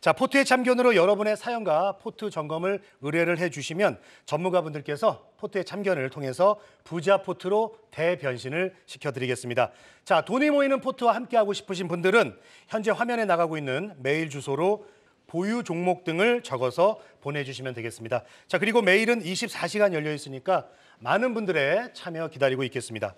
자, 포트의 참견으로 여러분의 사연과 포트 점검을 의뢰를 해주시면 전문가분들께서 포트의 참견을 통해서 부자 포트로 대변신을 시켜드리겠습니다. 자, 돈이 모이는 포트와 함께하고 싶으신 분들은 현재 화면에 나가고 있는 메일 주소로 보유 종목 등을 적어서 보내주시면 되겠습니다. 자, 그리고 메일은 24시간 열려 있으니까 많은 분들의 참여 기다리고 있겠습니다.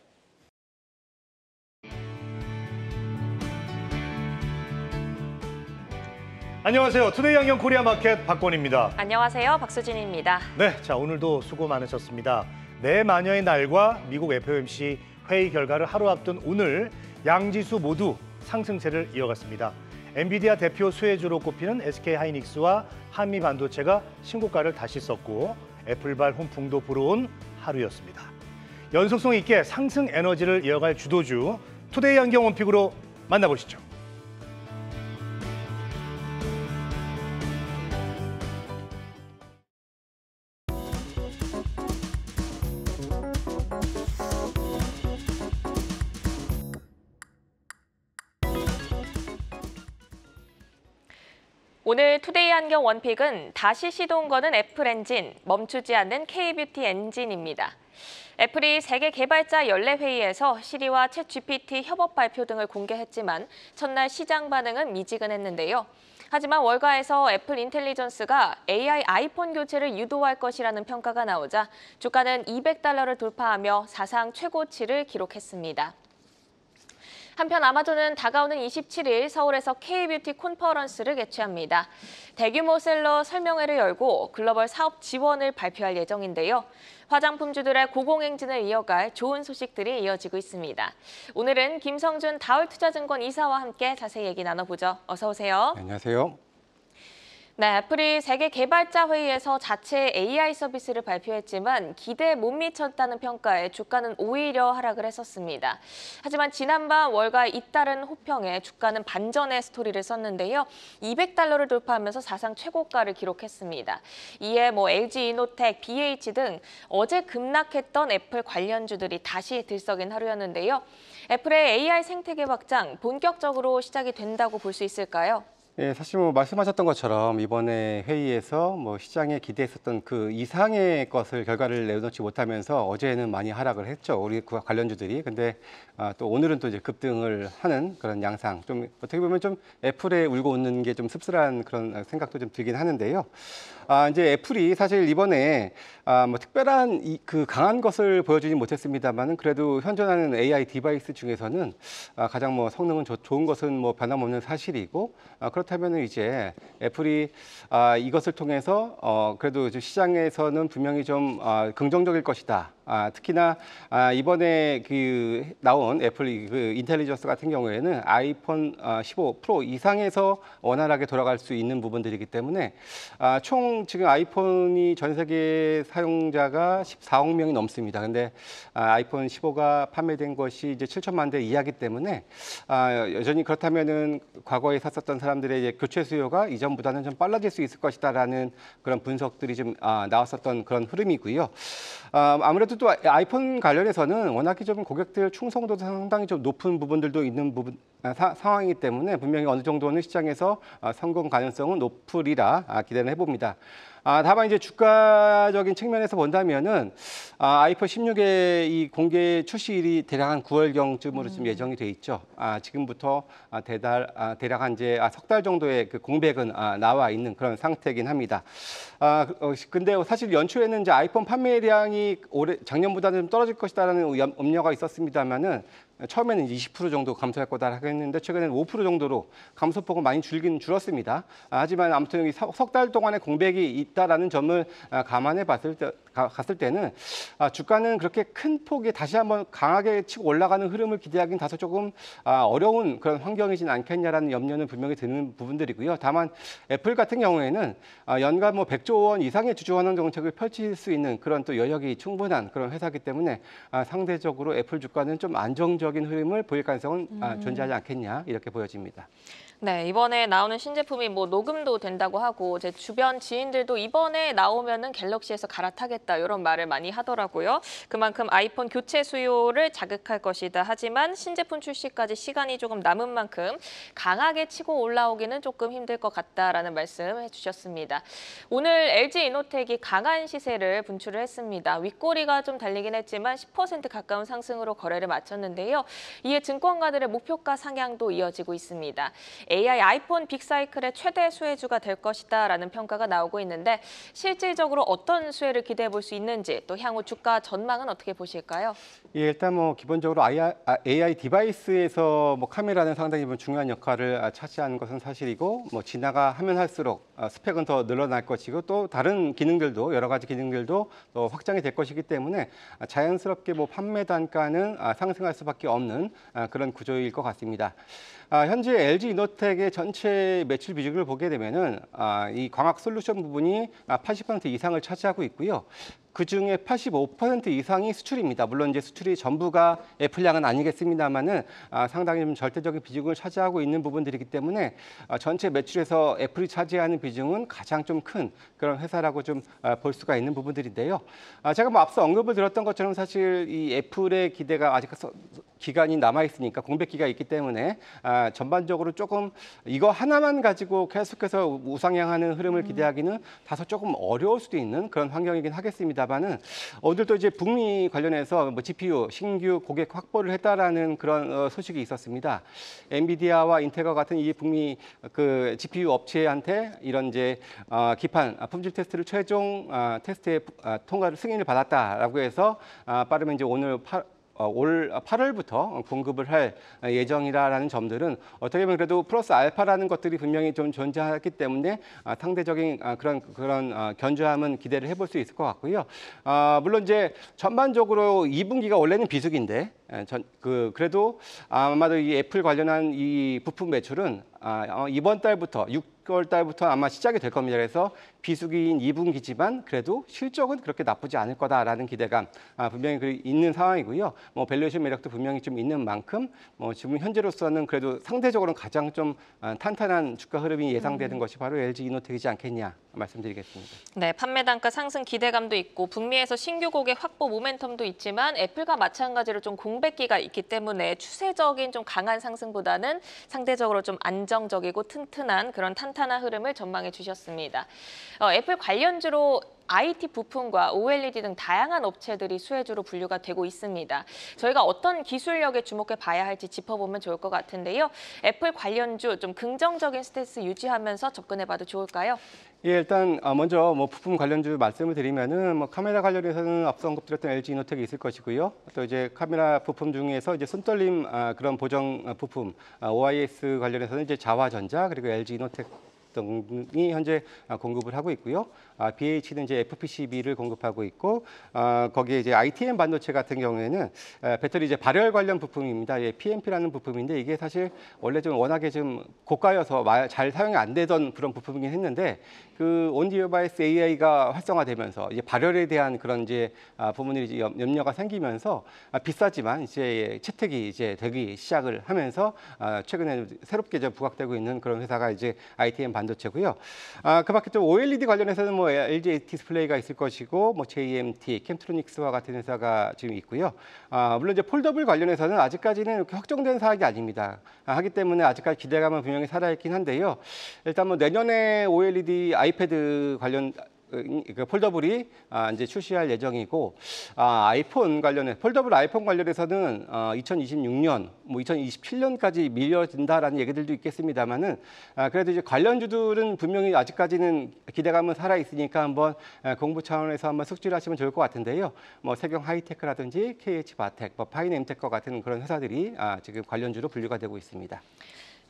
안녕하세요. 투데이 양경 코리아 마켓 박권입니다. 안녕하세요. 박수진입니다. 네, 자 오늘도 수고 많으셨습니다. 내 마녀의 날과 미국 FOMC 회의 결과를 하루 앞둔 오늘 양지수 모두 상승세를 이어갔습니다. 엔비디아 대표 수혜주로 꼽히는 SK 하이닉스와 한미 반도체가 신고가를 다시 썼고 애플발 훈풍도 불어온 하루였습니다. 연속성 있게 상승 에너지를 이어갈 주도주 투데이 양경 원픽으로 만나보시죠. 친환경 원픽은 다시 시동 도 것은 애플 엔진, 멈추지 않는 K-뷰티 엔진입니다. 애플이 세계 개발자 연례회의에서 시리와 챗 GPT 협업 발표 등을 공개했지만 첫날 시장 반응은 미지근했는데요. 하지만 월가에서 애플 인텔리전스가 AI 아이폰 교체를 유도할 것이라는 평가가 나오자 주가는 200달러를 돌파하며 사상 최고치를 기록했습니다. 한편 아마존은 다가오는 27일 서울에서 K뷰티 콘퍼런스를 개최합니다. 대규모 셀러 설명회를 열고 글로벌 사업 지원을 발표할 예정인데요. 화장품주들의 고공행진을 이어갈 좋은 소식들이 이어지고 있습니다. 오늘은 김성준 다울투자증권 이사와 함께 자세히 얘기 나눠보죠. 어서 오세요. 안녕하세요. 네, 애플이 세계 개발자 회의에서 자체 AI 서비스를 발표했지만 기대에 못 미쳤다는 평가에 주가는 오히려 하락을 했었습니다. 하지만 지난밤 월가 잇따른 호평에 주가는 반전의 스토리를 썼는데요. 200달러를 돌파하면서 사상 최고가를 기록했습니다. 이에 뭐 LG 이노텍, BH 등 어제 급락했던 애플 관련주들이 다시 들썩인 하루였는데요. 애플의 AI 생태계 확장 본격적으로 시작이 된다고 볼 수 있을까요? 예, 사실 뭐 말씀하셨던 것처럼 이번에 회의에서 뭐 시장에 기대했었던 그 이상의 것을 결과를 내놓지 못하면서 어제는 많이 하락을 했죠. 우리 그 관련주들이. 근데 아, 또 오늘은 또 이제 급등을 하는 그런 양상. 좀 어떻게 보면 좀 애플에 울고 웃는 게 좀 씁쓸한 그런 생각도 좀 들긴 하는데요. 아, 이제 애플이 사실 이번에 아, 뭐 특별한 이, 그 강한 것을 보여주지 못했습니다만은 그래도 현존하는 AI 디바이스 중에서는 아, 가장 뭐 성능은 조, 좋은 것은 뭐 변함없는 사실이고 아, 그렇다면은 이제 애플이 아, 이것을 통해서 어, 그래도 이제 시장에서는 분명히 좀 아, 긍정적일 것이다. 아, 특히나 아, 이번에 그 나온 애플 그 인텔리전스 같은 경우에는 아이폰 아, 15 프로 이상에서 원활하게 돌아갈 수 있는 부분들이기 때문에 아, 총 지금 아이폰이 전 세계 사용자가 14억 명이 넘습니다. 근데 아, 아이폰 15가 판매된 것이 이제 7천만 대 이하기 때문에 아, 여전히 그렇다면은 과거에 샀었던 사람들의 이제 교체 수요가 이전보다는 좀 빨라질 수 있을 것이다라는 그런 분석들이 좀 아, 나왔었던 그런 흐름이고요. 아, 아무래도 아무튼 또 아, 아이폰 관련해서는 워낙에 좀 고객들 충성도도 상당히 좀 높은 부분들도 있는 부분 아, 사, 상황이기 때문에 분명히 어느 정도는 시장에서 아, 성공 가능성은 높으리라 기대를 해봅니다. 아, 다만 이제 주가적인 측면에서 본다면은 아, 아이폰 16의 이 공개 출시일이 대략 한 9월경쯤으로 음. 지금 예정이 돼 있죠. 아, 지금부터 아, 대달 아, 대략 한 이제 아, 석 달 정도의 그 공백은 아, 나와 있는 그런 상태긴 합니다. 아, 어, 근데 사실 연초에는 이제 아이폰 판매량이 올해 작년보다는 좀 떨어질 것이다라는 염려가 있었습니다만은 처음에는 20% 정도 감소할 거다라고 했는데 최근에는 5% 정도로 감소폭은 많이 줄긴 줄었습니다. 아, 하지만 아무튼 석달 동안의 공백이 있다라는 점을 아, 감안해 봤을 때 갔을 때는 아, 주가는 그렇게 큰폭이 다시 한번 강하게 치고 올라가는 흐름을 기대하기는 다소 조금 아, 어려운 그런 환경이진 않겠냐라는 염려는 분명히 드는 부분들이고요. 다만 애플 같은 경우에는 아, 연간 뭐 100조 원 이상의 주주환원 정책을 펼칠 수 있는 그런 또 여력이 충분한 그런 회사기 때문에 아, 상대적으로 애플 주가는 좀 안정적인 흐름을 보일 가능성은 아, 음. 아, 존재하지 않겠냐 이렇게 보여집니다. 네, 이번에 나오는 신제품이 뭐 녹음도 된다고 하고 제 주변 지인들도 이번에 나오면은 갤럭시에서 갈아타겠다. 했다 이런 말을 많이 하더라고요. 그만큼 아이폰 교체 수요를 자극할 것이다. 하지만 신제품 출시까지 시간이 조금 남은 만큼 강하게 치고 올라오기는 조금 힘들 것 같다라는 말씀해 주셨습니다. 오늘 LG 이노텍이 강한 시세를 분출을 했습니다. 윗꼬리가 좀 달리긴 했지만 10% 가까운 상승으로 거래를 마쳤는데요. 이에 증권가들의 목표가 상향도 이어지고 있습니다. AI 아이폰 빅사이클의 최대 수혜주가 될 것이다라는 평가가 나오고 있는데 실질적으로 어떤 수혜를 기대해 볼수 있는지 또 향후 주가 전망은 어떻게 보실까요? 예, 일단 뭐 기본적으로 AI, AI 아, 디바이스에서 뭐 카메라는 상당히 뭐 중요한 역할을 아, 차지하는 것은 사실이고 뭐 진화가 하면 할수록 아, 스펙은 더 늘어날 것이고 또 다른 기능들도 여러 가지 기능들도 또 확장이 될 것이기 때문에 자연스럽게 뭐 판매 단가는 상승할 수밖에 없는 그런 구조일 것 같습니다. 아, 현재 LG 이노텍의 전체 매출 비중을 보게 되면은 아, 이 광학 솔루션 부분이 80% 아, 이상을 차지하고 있고요. 그중에 85% 이상이 수출입니다. 물론 이제 수출이 전부가 애플량은 아니겠습니다만은 아, 상당히 좀 절대적인 비중을 차지하고 있는 부분들이기 때문에 아, 전체 매출에서 애플이 차지하는 비중은 가장 좀 큰 그런 회사라고 좀볼 아, 수가 있는 부분들인데요. 아, 제가 뭐 앞서 언급을 들었던 것처럼 사실 이 애플의 기대가 아직 기간이 남아 있으니까 공백기가 있기 때문에 아, 전반적으로 조금 이거 하나만 가지고 계속해서 우상향하는 흐름을 음. 기대하기는 다소 조금 어려울 수도 있는 그런 환경이긴 하겠습니다. 있습니다만은 오늘도 이제 북미 관련해서 뭐 GPU 신규 고객 확보를 했다라는 그런 어, 소식이 있었습니다. 엔비디아와 인텔과 같은 이 북미 그 GPU 업체한테 이런 이제 어, 기판 아, 품질 테스트를 최종 아, 테스트에 아, 통과를 승인을 받았다라고 해서 빠르면 이제 오늘 8 어, 올 8월부터 공급을 할 예정이라는 점들은 어떻게 보면 그래도 플러스 알파라는 것들이 분명히 좀 존재하기 때문에 아, 상대적인 아, 그런 그런 어, 견주함은 기대를 해볼 수 있을 것 같고요. 아, 물론 이제 전반적으로 2분기가 원래는 비수기인데 예, 전, 그, 그래도 아마도 이 애플 관련한 이 부품 매출은 아, 어, 이번 달부터 6월 달부터 아마 시작이 될 겁니다. 그래서 비수기인 2분기지만 그래도 실적은 그렇게 나쁘지 않을 거다라는 기대감 아, 분명히 그 있는 상황이고요. 뭐 밸류에이션 매력도 분명히 좀 있는 만큼 뭐 지금 현재로서는 그래도 상대적으로는 가장 좀 아, 탄탄한 주가 흐름이 예상되는 음. 것이 바로 LG 이노텍이지 않겠냐 말씀드리겠습니다. 네, 판매 단가 상승 기대감도 있고 북미에서 신규 고객 확보 모멘텀도 있지만 애플과 마찬가지로 좀 공백기가 있기 때문에 추세적인 좀 강한 상승보다는 상대적으로 좀 안정적이고 튼튼한 그런 탄탄한 흐름을 전망해 주셨습니다. 어, 애플 관련주로 IT 부품과 OLED 등 다양한 업체들이 수혜주로 분류가 되고 있습니다. 저희가 어떤 기술력에 주목해 봐야 할지 짚어보면 좋을 것 같은데요. 애플 관련주 좀 긍정적인 스탠스 유지하면서 접근해봐도 좋을까요? 예, 일단 아, 먼저 뭐 부품 관련주 말씀을 드리면은 뭐 카메라 관련해서는 앞서 언급드렸던 LG 이노텍이 있을 것이고요. 또 이제 카메라 부품 중에서 이제 손떨림 아, 그런 보정 아, 부품 OIS 관련해서는 이제 자화전자 그리고 LG 이노텍 등이 현재 아, 공급을 하고 있고요. 아, BH는 이제 FPCB를 공급하고 있고 아, 거기에 이제 ITM 반도체 같은 경우에는 배터리 이제 발열 관련 부품입니다. 예, PMP라는 부품인데 이게 사실 원래 좀 워낙에 좀 고가여서 잘 사용이 안 되던 그런 부품이긴 했는데 그 온디어바이스 AI가 활성화되면서 이제 발열에 대한 그런 이제 부모님들이 염려가 생기면서 비싸지만 이제 채택이 이제 되기 시작을 하면서 최근에 새롭게 이제 부각되고 있는 그런 회사가 이제 ITM 반도체 반도체고요 아, 그 밖에 또 OLED 관련해서는 뭐 LG AT 디스플레이가 있을 것이고 뭐 JMT, e 캠트로닉스와 같은 회사가 지금 있고요. 아, 물론 이제 폴더블 관련해서는 아직까지는 이렇게 확정된 사항이 아닙니다. 아, 하기 때문에 아직까지 기대감은 분명히 살아있긴 한데요. 일단 뭐 내년에 OLED 아이패드 관련 그 폴더블이 아, 이제 출시할 예정이고 아, 아이폰 관련해 폴더블 아이폰 관련해서는 어, 2026년 뭐 2027년까지 밀려진다라는 얘기들도 있겠습니다만은 아, 그래도 이제 관련주들은 분명히 아직까지는 기대감은 살아 있으니까 한번 아, 공부 차원에서 한번 숙지를 하시면 좋을 것 같은데요. 뭐 세경 하이테크라든지 KH 바텍, 뭐파인넴텍과 같은 그런 회사들이 아, 지금 관련주로 분류가 되고 있습니다.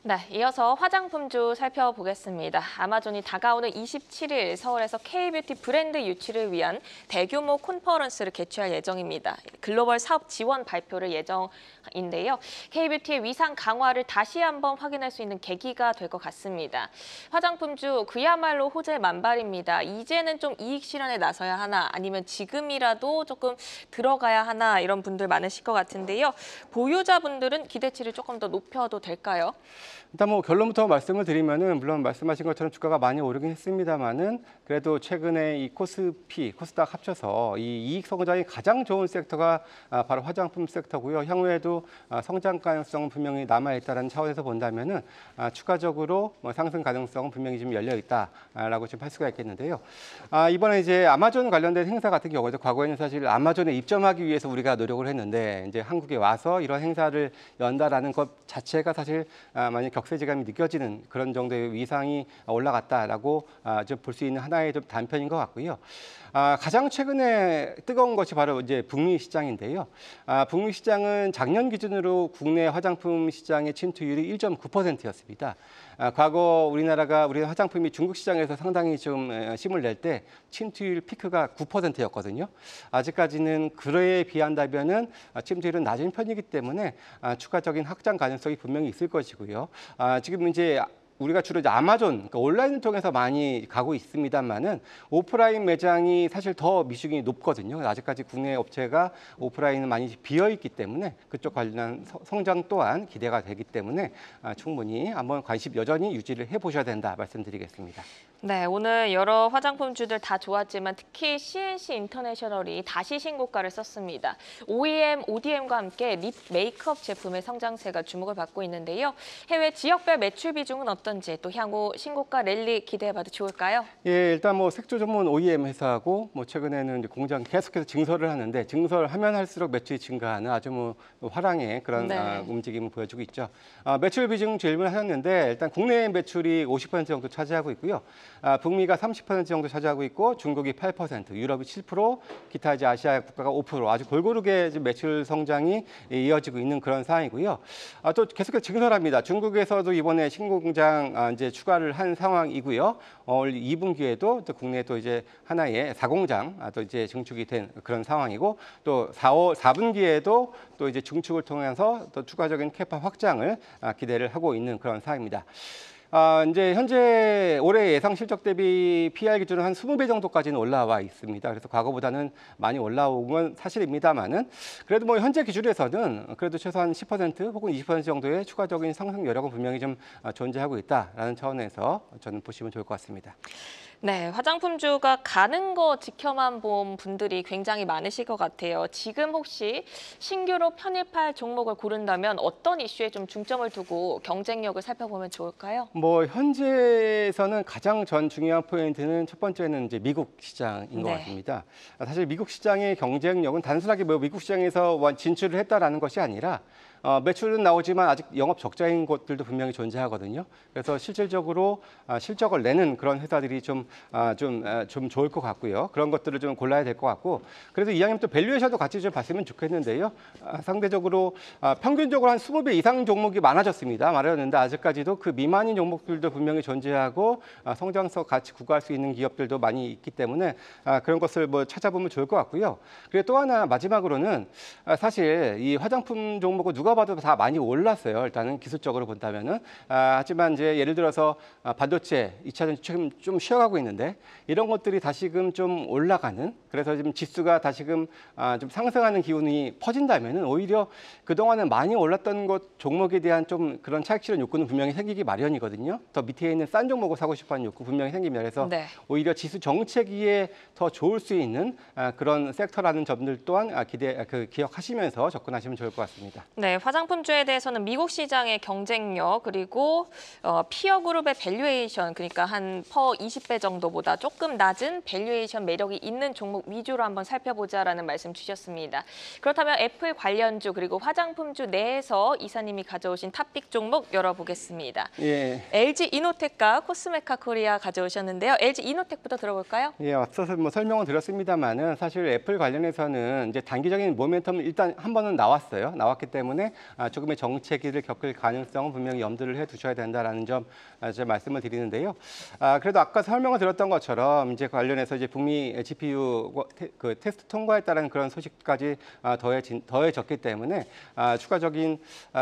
네, 이어서 화장품주 살펴보겠습니다. 아마존이 다가오는 27일 서울에서 K-뷰티 브랜드 유치를 위한 대규모 콘퍼런스를 개최할 예정입니다. 글로벌 사업 지원 발표를 예정인데요. K-뷰티의 위상 강화를 다시 한번 확인할 수 있는 계기가 될 것 같습니다. 화장품주 그야말로 호재 만발입니다. 이제는 좀 이익 실현에 나서야 하나 아니면 지금이라도 조금 들어가야 하나 이런 분들 많으실 것 같은데요. 보유자분들은 기대치를 조금 더 높여도 될까요? 일단 뭐 결론부터 말씀을 드리면은 물론 말씀하신 것처럼 주가가 많이 오르긴 했습니다만은 그래도 최근에 이 코스피, 코스닥 합쳐서 이 이익 성장이 가장 좋은 섹터가 아, 바로 화장품 섹터고요. 향후에도 아, 성장 가능성은 분명히 남아 있다라는 차원에서 본다면은 아, 추가적으로 뭐 상승 가능성은 분명히 좀 열려 있다라고 지금 할 수가 있겠는데요. 아, 이번에 이제 아마존 관련된 행사 같은 경우에도 과거에는 사실 아마존에 입점하기 위해서 우리가 노력을 했는데 이제 한국에 와서 이런 행사를 연다라는 것 자체가 사실 많이 격 적세지감이 느껴지는 그런 정도의 위상이 올라갔다라고 아, 볼수 있는 하나의 좀 단편인 것 같고요. 아, 가장 최근에 뜨거운 것이 바로 이제 북미 시장인데요. 아, 북미 시장은 작년 기준으로 국내 화장품 시장의 침투율이 1.9%였습니다. 아, 과거 우리나라가 우리 화장품이 중국 시장에서 상당히 좀 심을 낼 때 침투율 피크가 9%였거든요. 아직까지는 그에 비한다면은 침투율은 낮은 편이기 때문에 아, 추가적인 확장 가능성이 분명히 있을 것이고요. 아, 지금 이제 우리가 주로 이제 아마존, 그러니까 온라인을 통해서 많이 가고 있습니다만은 오프라인 매장이 사실 더 미숙이 높거든요. 아직까지 국내 업체가 오프라인은 많이 비어 있기 때문에 그쪽 관련한 성장 또한 기대가 되기 때문에 아, 충분히 한번 관심 여전히 유지를 해 보셔야 된다 말씀드리겠습니다. 네, 오늘 여러 화장품주들 다 좋았지만 특히 CNC 인터내셔널이 다시 신고가를 썼습니다. OEM, ODM과 함께 립 메이크업 제품의 성장세가 주목을 받고 있는데요. 해외 지역별 매출 비중은 어떤지 또 향후 신고가 랠리 기대해봐도 좋을까요? 예, 일단 뭐 색조 전문 OEM 회사하고 뭐 최근에는 공장 계속해서 증설을 하는데 증설하면 할수록 매출이 증가하는 아주 뭐 화랑의 그런 네. 아, 움직임을 보여주고 있죠. 아, 매출 비중 질문하셨는데 일단 국내 매출이 50% 정도 차지하고 있고요. 아, 북미가 30% 정도 차지하고 있고 중국이 8%, 유럽이 7%, 기타 이제 아시아 국가가 5% 아주 골고루게 매출 성장이 이어지고 있는 그런 상황이고요. 아, 또 계속해서 증설합니다. 중국에서도 이번에 신 공장 아, 이제 추가를 한 상황이고요. 어, 올 2분기에도 또 국내 에도 이제 하나의 사공장 아, 또 이제 증축이 된 그런 상황이고 또 4월 4분기에도 또 이제 증축을 통해서 또 추가적인 캐파 확장을 아, 기대를 하고 있는 그런 상황입니다. 아, 이제 현재 올해 예상 실적 대비 PR 기준은 한 20배 정도까지는 올라와 있습니다. 그래서 과거보다는 많이 올라온 건 사실입니다만은 그래도 뭐 현재 기준에서는 그래도 최소한 10% 혹은 20% 정도의 추가적인 상승 여력은 분명히 좀 존재하고 있다라는 차원에서 저는 보시면 좋을 것 같습니다. 네, 화장품주가 가는 거 지켜만 본 분들이 굉장히 많으실 것 같아요. 지금 혹시 신규로 편입할 종목을 고른다면 어떤 이슈에 좀 중점을 두고 경쟁력을 살펴보면 좋을까요? 뭐 현재에서는 가장 전 중요한 포인트는 첫 번째는 이제 미국 시장인 것 네. 같습니다. 사실 미국 시장의 경쟁력은 단순하게 뭐 미국 시장에서 진출을 했다는 것이 아니라 어, 매출은 나오지만 아직 영업 적자인 것들도 분명히 존재하거든요. 그래서 실질적으로 아, 실적을 내는 그런 회사들이 좀, 아, 좀, 아, 좀 좋을 것 같고요. 그런 것들을 좀 골라야 될 것 같고. 그래서 이왕이면 또 밸류에이션도 같이 좀 봤으면 좋겠는데요. 아, 상대적으로 아, 평균적으로 한 20배 이상 종목이 많아졌습니다. 말하였는데 아직까지도 그 미만인 종목들도 분명히 존재하고 아, 성장성 같이 구가할 수 있는 기업들도 많이 있기 때문에 아, 그런 것을 뭐 찾아보면 좋을 것 같고요. 그리고 또 하나 마지막으로는 아, 사실 이 화장품 종목은 누가 누가 봐도 다 많이 올랐어요. 일단은 기술적으로 본다면은 아, 하지만 이제 예를 들어서 아, 반도체 이차 전지 지금 좀 쉬어가고 있는데 이런 것들이 다시금 좀 올라가는 그래서 지금 지수가 다시금 아, 좀 상승하는 기운이 퍼진다면은 오히려 그동안은 많이 올랐던 것 종목에 대한 좀 그런 차익 실현 욕구는 분명히 생기기 마련이거든요. 더 밑에 있는 싼 종목을 사고 싶어하는 욕구 분명히 생기면 그래서 네. 오히려 지수 정체기에 더 좋을 수 있는 아, 그런 섹터라는 점들 또한 아, 기대 아, 그 기억하시면서 접근하시면 좋을 것 같습니다. 네. 화장품주에 대해서는 미국 시장의 경쟁력 그리고 어, 피어 그룹의 밸류에이션 그러니까 한 퍼 20배 정도보다 조금 낮은 밸류에이션 매력이 있는 종목 위주로 한번 살펴보자라는 말씀 주셨습니다. 그렇다면 애플 관련주 그리고 화장품주 내에서 이사님이 가져오신 탑픽 종목 열어보겠습니다. 예. LG 이노텍과 코스메카 코리아 가져오셨는데요. LG 이노텍부터 들어볼까요? 예, 앞서서 뭐 설명은 드렸습니다만은 사실 애플 관련해서는 이제 단기적인 모멘텀은 일단 한 번은 나왔어요. 나왔기 때문에 때 아, 조금의 정체기를 겪을 가능성은 분명히 염두를 해두셔야 된다라는 점 아, 제가 말씀을 드리는데요. 아, 그래도 아까 설명을 들었던 것처럼 이제 관련해서 이제 북미 GPU 그 테스트 통과했다는 그런 소식까지 더해진 더해졌기 때문에 추가적인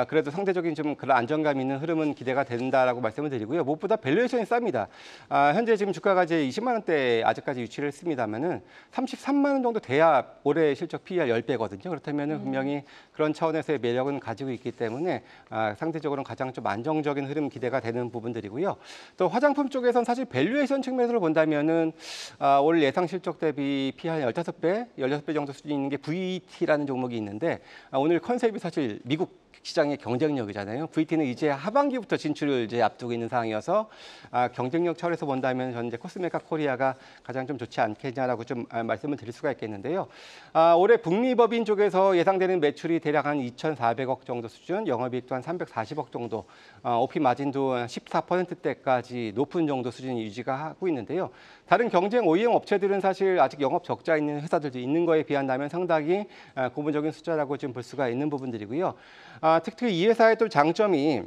그래도 상대적인 좀 그런 안정감 있는 흐름은 기대가 된다라고 말씀을 드리고요. 무엇보다 밸류에이션이 쌉니다. 현재 지금 주가가 이제 20만 원대 아직까지 유치를 했습니다면은 33만 원 정도 돼야 올해 실적 PER 10배거든요. 그렇다면은 음. 분명히 그런 차원에서의 매력을 부분 가지고 있기 때문에 아, 상대적으로 가장 좀 안정적인 흐름 기대가 되는 부분들이고요. 또 화장품 쪽에선 사실 밸류에이션 측면에서 본다면은 아, 올 예상 실적 대비 피한 15배, 16배 정도 수준 있는 게 VT라는 e 종목이 있는데 아, 오늘 컨셉이 사실 미국 시장의 경쟁력이잖아요. VT는 이제 하반기부터 진출을 이제 앞두고 있는 상황이어서 아, 경쟁력 차원에서 본다면 저는 이제 코스메카 코리아가 가장 좀 좋지 않겠냐라고 좀 아, 말씀을 드릴 수가 있겠는데요. 아, 올해 북미법인 쪽에서 예상되는 매출이 대략 한 2,400억 정도 수준, 영업이익또한 340억 정도, 아, OP 마진도 한 14%대까지 높은 정도 수준 유지가 하고 있는데요. 다른 경쟁 OEM 업체들은 사실 아직 영업 적자 있는 회사들도 있는 거에 비한다면 상당히 아, 고무적인 숫자라고 지금 볼 수가 있는 부분들이고요. 아, 특히 이 회사의 또 장점이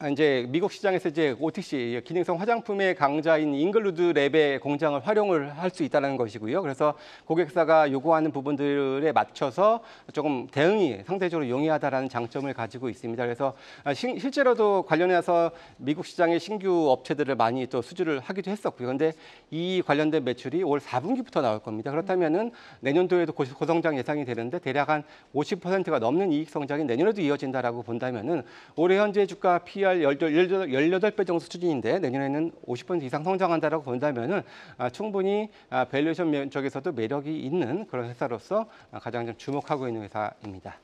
아, 이제 미국 시장에서 이제 OTC 기능성 화장품의 강자인 잉글루드 랩의 공장을 활용을 할 수 있다는 것이고요. 그래서 고객사가 요구하는 부분들에 맞춰서 조금 대응이 상대적으로 용이하다라는 장점을 가지고 있습니다. 그래서 시, 아, 실제로도 관련해서 미국 시장의 신규 업체들을 많이 또 수주를 하기도 했었고요. 그런데 이 관련된 매출이 올 4분기부터 나올 겁니다. 그렇다면은 내년도에도 고성장 예상이 되는데 대략 한 50%가 넘는 이익 성장이 내년에도 이어진다라고 본다면은 올해 현재 주가 PR PBR 18, 18배 정도 수준인데 내년에는 50% 이상 성장한다고본다면 아, 충분히 밸류에이션 아, 쪽에서도 매력이 있는 그런 회사로서 가장 좀 주목하고 있는 회사입니다.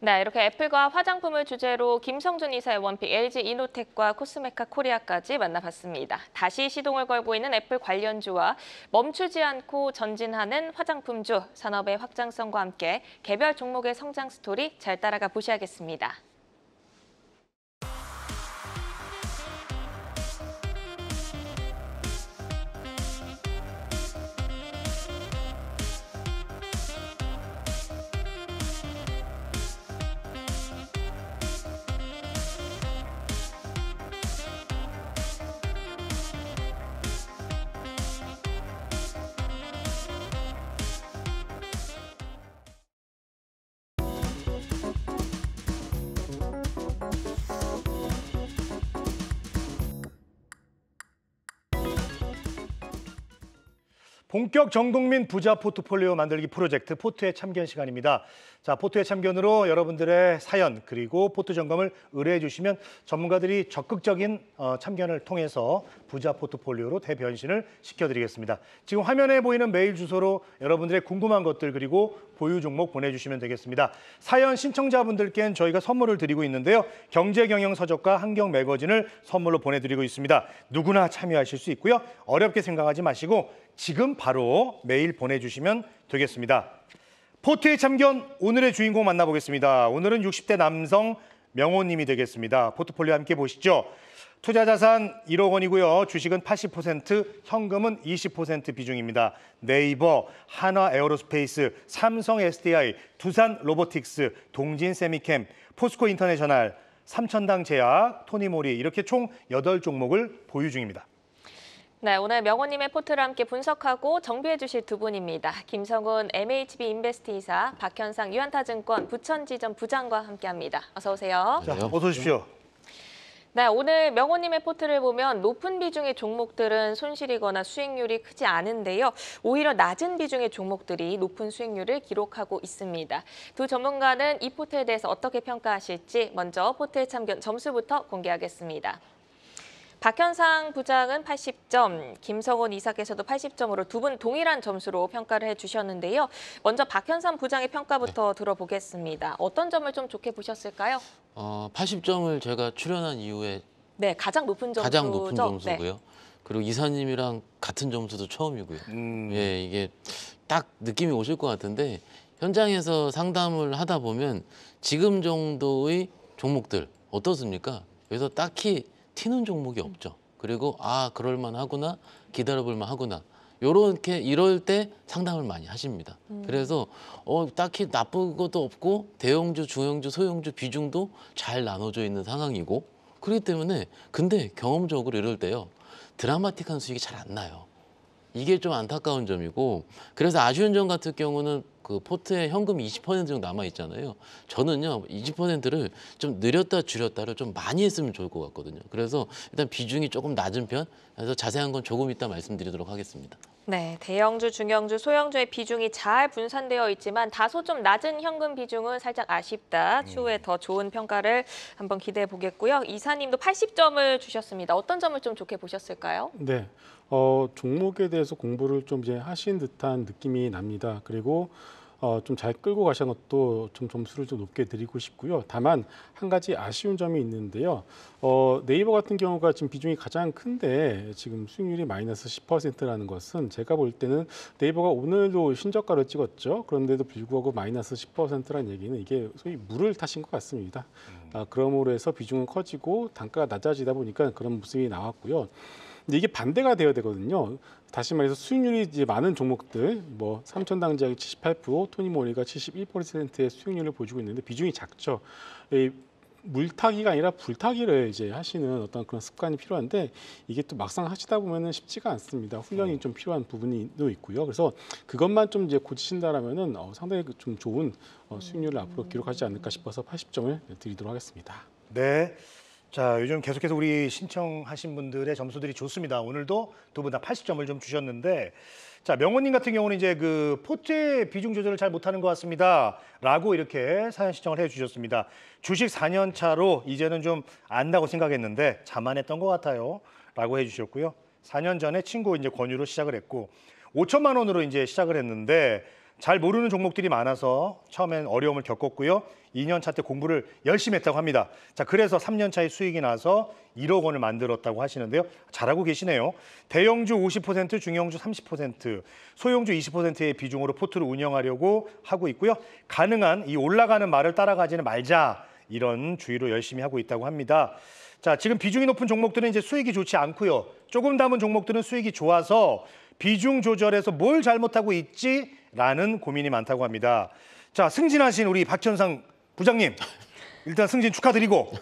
네, 이렇게 애플과 화장품을 주제로 김성준 이사의 원픽 LG 이노텍과 코스메카 코리아까지 만나봤습니다. 다시 시동을 걸고 있는 애플 관련주와 멈추지 않고 전진하는 화장품주 산업의 확장성과 함께 개별 종목의 성장 스토리 잘 따라가 보셔야겠습니다. 본격 정동민 부자 포트폴리오 만들기 프로젝트 포트의 참견 시간입니다. 자, 포트의 참견으로 여러분들의 사연 그리고 포트 점검을 의뢰해 주시면 전문가들이 적극적인 어, 참견을 통해서 부자 포트폴리오로 대변신을 시켜드리겠습니다. 지금 화면에 보이는 메일 주소로 여러분들의 궁금한 것들 그리고 보유 종목 보내주시면 되겠습니다. 사연 신청자분들께는 저희가 선물을 드리고 있는데요. 경제경영서적과 환경 매거진을 선물로 보내드리고 있습니다. 누구나 참여하실 수 있고요. 어렵게 생각하지 마시고 지금 바로 메일 보내주시면 되겠습니다. 포트의 참견 오늘의 주인공 만나보겠습니다. 오늘은 60대 남성 명호님이 되겠습니다. 포트폴리오 함께 보시죠. 투자 자산 1억 원이고요. 주식은 80%, 현금은 20% 비중입니다. 네이버, 한화 에어로스페이스, 삼성 SDI, 두산 로보틱스, 동진 세미캠, 포스코 인터내셔널, 삼천당 제약, 토니모리 이렇게 총 8종목을 보유 중입니다. 네, 오늘 명호님의 포트를 함께 분석하고 정비해 주실 두 분입니다. 김성훈 MHB 인베스트 이사, 박현상 유한타증권 부천지점 부장과 함께합니다. 어서 오세요. 자, 어서 오십시오. 네, 오늘 명호님의 포트를 보면 높은 비중의 종목들은 손실이거나 수익률이 크지 않은데요. 오히려 낮은 비중의 종목들이 높은 수익률을 기록하고 있습니다. 두 전문가는 이 포트에 대해서 어떻게 평가하실지 먼저 포트에 참견 점수부터 공개하겠습니다. 박현상 부장은 80점, 김성원 이사께서도 80점으로 두 분 동일한 점수로 평가를 해주셨는데요. 먼저 박현상 부장의 평가부터 네. 들어보겠습니다. 어떤 점을 좀 좋게 보셨을까요? 어, 80점을 제가 출연한 이후에 네, 가장 높은 점수죠. 가장 높은 점수고요. 네. 그리고 이사님이랑 같은 점수도 처음이고요. 음. 예, 이게 딱 느낌이 오실 것 같은데 현장에서 상담을 하다 보면 지금 정도의 종목들 어떻습니까? 그래서 딱히 튀는 종목이 없죠. 그리고 아 그럴만 하구나 기다려볼만 하구나 요렇게 이럴 때 상담을 많이 하십니다. 음. 그래서 어 딱히 나쁜 것도 없고 대형주, 중형주, 소형주 비중도 잘 나눠져 있는 상황이고 그렇기 때문에 근데 경험적으로 이럴 때요 드라마틱한 수익이 잘 안 나요. 이게 좀 안타까운 점이고 그래서 아쉬운 점 같은 경우는 그 포트에 현금이 20% 정도 남아 있잖아요. 저는요 20%를 좀느렸다 줄였다를 좀 많이 했으면 좋을 것 같거든요. 그래서 일단 비중이 조금 낮은 편. 그래서 자세한 건 조금 이따 말씀드리도록 하겠습니다. 네, 대형주, 중형주, 소형주의 비중이 잘 분산되어 있지만 다소 좀 낮은 현금 비중은 살짝 아쉽다. 음. 추후에 더 좋은 평가를 한번 기대해 보겠고요. 이사님도 80점을 주셨습니다. 어떤 점을 좀 좋게 보셨을까요? 네. 어, 종목에 대해서 공부를 좀 이제 하신 듯한 느낌이 납니다. 그리고 어, 좀 잘 끌고 가신 것도 좀 점수를 좀 높게 드리고 싶고요. 다만 한 가지 아쉬운 점이 있는데요. 어, 네이버 같은 경우가 지금 비중이 가장 큰데 지금 수익률이 마이너스 10%라는 것은 제가 볼 때는 네이버가 오늘도 신저가를 찍었죠. 그런데도 불구하고 마이너스 10%라는 얘기는 이게 소위 물을 타신 것 같습니다. 음. 아, 그러므로 해서 비중은 커지고 단가가 낮아지다 보니까 그런 모습이 나왔고요. 근데 이게 반대가 되어야 되거든요. 다시 말해서 수익률이 이제 많은 종목들, 뭐 삼천당직이 지 78%, 토니모리가 71%의 수익률을 보여주고 있는데 비중이 작죠. 이 물타기가 아니라 불타기를 이제 하시는 어떤 그런 습관이 필요한데 이게 또 막상 하시다 보면은 쉽지가 않습니다. 훈련이 네. 좀 필요한 부분이도 있고요. 그래서 그것만 좀 이제 고치신다라면은 어, 상당히 그 좀 좋은 어, 수익률을 앞으로 기록하지 않을까 싶어서 80점을 드리도록 하겠습니다. 네. 자, 요즘 계속해서 우리 신청하신 분들의 점수들이 좋습니다. 오늘도 두 분 다 80점을 좀 주셨는데 자, 명호님 같은 경우는 이제 그 포트 비중 조절을 잘 못하는 것 같습니다. 라고 이렇게 사연 신청을 해주셨습니다. 주식 4년 차로 이제는 좀 안다고 생각했는데 자만했던 것 같아요. 라고 해주셨고요. 4년 전에 친구 이제 권유로 시작을 했고 5천만 원으로 이제 시작을 했는데 잘 모르는 종목들이 많아서 처음엔 어려움을 겪었고요. 2년 차 때 공부를 열심히 했다고 합니다. 자, 그래서 3년 차에 수익이 나서 1억 원을 만들었다고 하시는데요. 잘하고 계시네요. 대형주 50%, 중형주 30%, 소형주 20%의 비중으로 포트를 운영하려고 하고 있고요. 가능한 이 올라가는 말을 따라가지는 말자. 이런 주의로 열심히 하고 있다고 합니다. 자, 지금 비중이 높은 종목들은 이제 수익이 좋지 않고요. 조금 담은 종목들은 수익이 좋아서 비중 조절해서 뭘 잘못하고 있지 라는 고민이 많다고 합니다. 자, 승진하신 우리 박현상 부장님. 일단 승진 축하드리고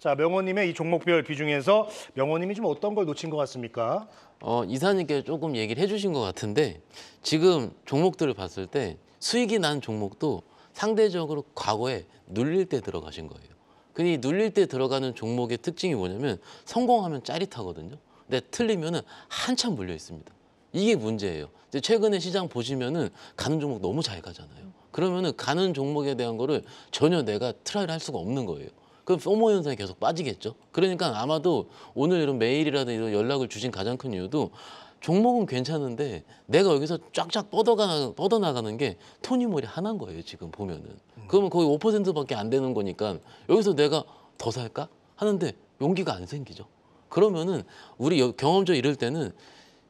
자 명호님의 이 종목별 비중에서 명호님이 좀 어떤 걸 놓친 것 같습니까? 어 이사님께 조금 얘기를 해주신 것 같은데 지금 종목들을 봤을 때 수익이 난 종목도 상대적으로 과거에 눌릴 때 들어가신 거예요. 그니 눌릴 때 들어가는 종목의 특징이 뭐냐면 성공하면 짜릿하거든요. 근데 틀리면은 한참 물려 있습니다. 이게 문제예요. 근데 최근에 시장 보시면은 가는 종목 너무 잘 가잖아요. 그러면은 가는 종목에 대한 거를 전혀 내가 트라이를 할 수가 없는 거예요. 그럼 소모 현상이 계속 빠지겠죠. 그러니까 아마도 오늘 이런 메일이라든지 이런 연락을 주신 가장 큰 이유도 종목은 괜찮은데 내가 여기서 쫙쫙 뻗어가, 뻗어나가는 게 토니모리 하나인 거예요, 지금 보면은. 음. 그러면 거의 5%밖에 안 되는 거니까 여기서 내가 더 살까? 하는데 용기가 안 생기죠. 그러면은 우리 경험적 이럴 때는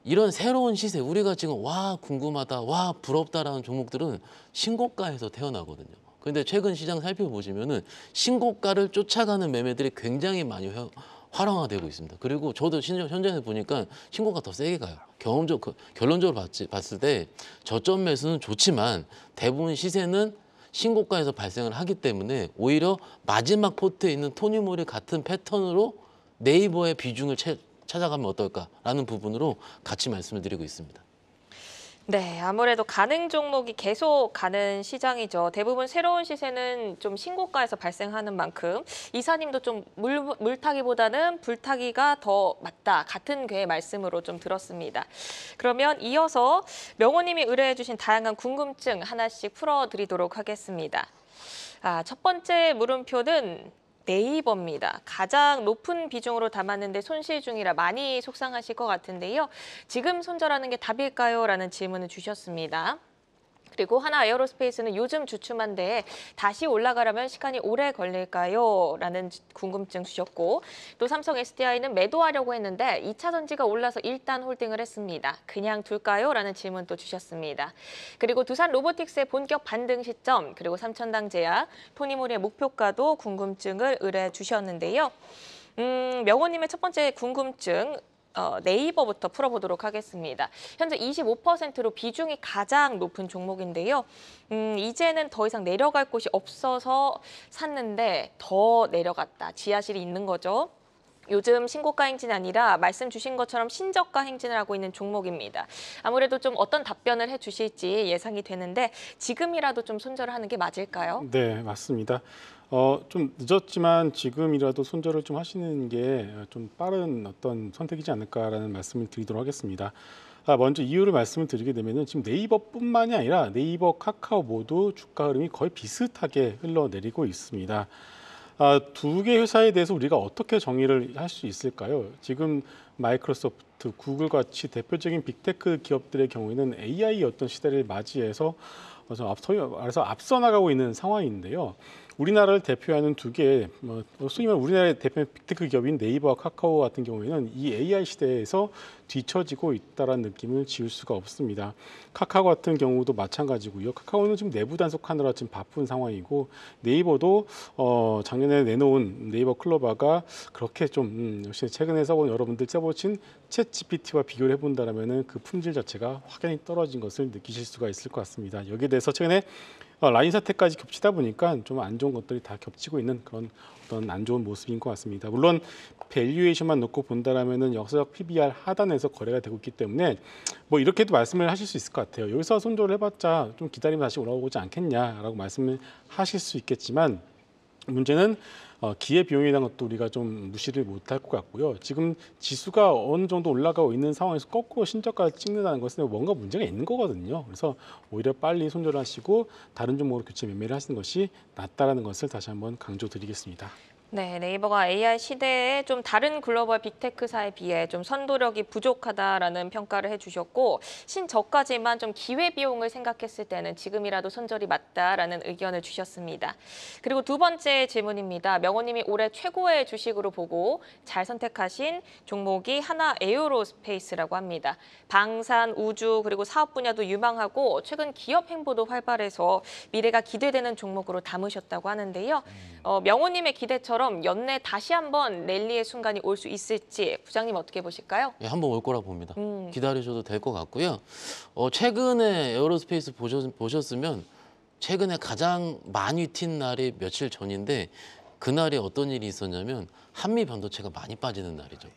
이런 새로운 시세 우리가 지금 와 궁금하다 와 부럽다라는 종목들은 신고가에서 태어나거든요. 그런데 최근 시장 살펴보시면은 신고가를 쫓아가는 매매들이 굉장히 많이 활황화되고 있습니다. 그리고 저도 신정, 현장에 보니까 신고가 더 세게 가요. 경험적 그, 결론적으로 봤지, 봤을 때 저점 매수는 좋지만 대부분 시세는 신고가에서 발생을 하기 때문에 오히려 마지막 포트에 있는 토니모리 같은 패턴으로 네이버의 비중을 채, 찾아가면 어떨까라는 부분으로 같이 말씀을 드리고 있습니다. 네, 아무래도 가능 종목이 계속 가는 시장이죠. 대부분 새로운 시세는 좀 신고가에서 발생하는 만큼 이사님도 좀 물, 물타기보다는 불타기가 더 맞다. 같은 괴의 말씀으로 좀 들었습니다. 그러면 이어서 명호님이 의뢰해 주신 다양한 궁금증 하나씩 풀어드리도록 하겠습니다. 아, 첫 번째 물음표는 네이버입니다. 가장 높은 비중으로 담았는데 손실 중이라 많이 속상하실 것 같은데요. 지금 손절하는 게 답일까요? 라는 질문을 주셨습니다. 그리고 하나 에어로스페이스는 요즘 주춤한데 다시 올라가려면 시간이 오래 걸릴까요? 라는 궁금증 주셨고 또 삼성 SDI는 매도하려고 했는데 2차 전지가 올라서 일단 홀딩을 했습니다. 그냥 둘까요? 라는 질문 도 주셨습니다. 그리고 두산 로보틱스의 본격 반등 시점 그리고 삼천당제약, 토니모리의 목표가도 궁금증을 의뢰 주셨는데요. 음, 명호님의 첫 번째 궁금증 어, 네이버부터 풀어보도록 하겠습니다. 현재 25%로 비중이 가장 높은 종목인데요. 음, 이제는 더 이상 내려갈 곳이 없어서 샀는데 더 내려갔다. 지하실이 있는 거죠. 요즘 신고가 행진 아니라 말씀 주신 것처럼 신저가 행진을 하고 있는 종목입니다. 아무래도 좀 어떤 답변을 해주실지 예상이 되는데 지금이라도 좀 손절하는 게 맞을까요? 네, 맞습니다. 어, 좀 늦었지만 지금이라도 손절을 좀 하시는 게좀 어, 빠른 어떤 선택이지 않을까라는 말씀을 드리도록 하겠습니다. 아, 먼저 이유를 말씀을 드리게 되면은 지금 네이버뿐만이 아니라 네이버, 카카오 모두 주가 흐름이 거의 비슷하게 흘러내리고 있습니다. 아, 두 개 회사에 대해서 우리가 어떻게 정의를 할 수 있을까요? 지금 마이크로소프트, 구글 같이 대표적인 빅테크 기업들의 경우에는 AI 어떤 시대를 맞이해서 어, 앞서, 서그래 앞서 나가고 있는 상황인데요. 우리나라를 대표하는 두 개의 뭐, 소위 말해 우리나라의 대표 빅테크 기업인 네이버와 카카오 같은 경우에는 이 AI 시대에서 뒤처지고 있다는 느낌을 지울 수가 없습니다. 카카오 같은 경우도 마찬가지고요. 카카오는 지금 내부 단속하느라 지금 바쁜 상황이고 네이버도 어, 작년에 내놓은 네이버 클로바가 그렇게 좀 음, 역시 최근에 써본 여러분들 써보신 챗 GPT와 비교를 해본다면 은그 품질 자체가 확연히 떨어진 것을 느끼실 수가 있을 것 같습니다. 여기에 대해서 최근에 어, 라인 사태까지 겹치다 보니까 좀 안 좋은 것들이 다 겹치고 있는 그런 어떤 안 좋은 모습인 것 같습니다. 물론 밸류에이션만 놓고 본다라면은 역사적 PBR 하단에서 거래가 되고 있기 때문에 뭐 이렇게도 말씀을 하실 수 있을 것 같아요. 여기서 손절을 해봤자 좀 기다리면 다시 올라오지 않겠냐라고 말씀을 하실 수 있겠지만 문제는 어, 기회 비용에 대한 것도 우리가 좀 무시를 못할 것 같고요. 지금 지수가 어느 정도 올라가고 있는 상황에서 거꾸로 신저가를 찍는다는 것은 뭔가 문제가 있는 거거든요. 그래서 오히려 빨리 손절하시고 다른 종목으로 교체 매매를 하시는 것이 낫다라는 것을 다시 한번 강조드리겠습니다. 네, 네이버가 AI 시대에 좀 다른 글로벌 빅테크사에 비해 좀 선도력이 부족하다라는 평가를 해주셨고 신저까지만 좀 기회 비용을 생각했을 때는 지금이라도 선절이 맞다라는 의견을 주셨습니다. 그리고 두 번째 질문입니다. 명호님이 올해 최고의 주식으로 보고 잘 선택하신 종목이 하나 에어로스페이스라고 합니다. 방산, 우주 그리고 사업 분야도 유망하고 최근 기업 행보도 활발해서 미래가 기대되는 종목으로 담으셨다고 하는데요. 음. 어, 명호님의 기대처럼 것처럼 연내 다시 한번 랠리의 순간이 올 수 있을지 부장님 어떻게 보실까요? 예, 한번 올 거라 봅니다. 음. 기다리셔도 될것 같고요. 어, 최근에 에어로스페이스 보셨, 보셨으면 최근에 가장 많이 튄 날이 며칠 전인데 그날에 어떤 일이 있었냐면 한미 반도체가 많이 빠지는 날이죠.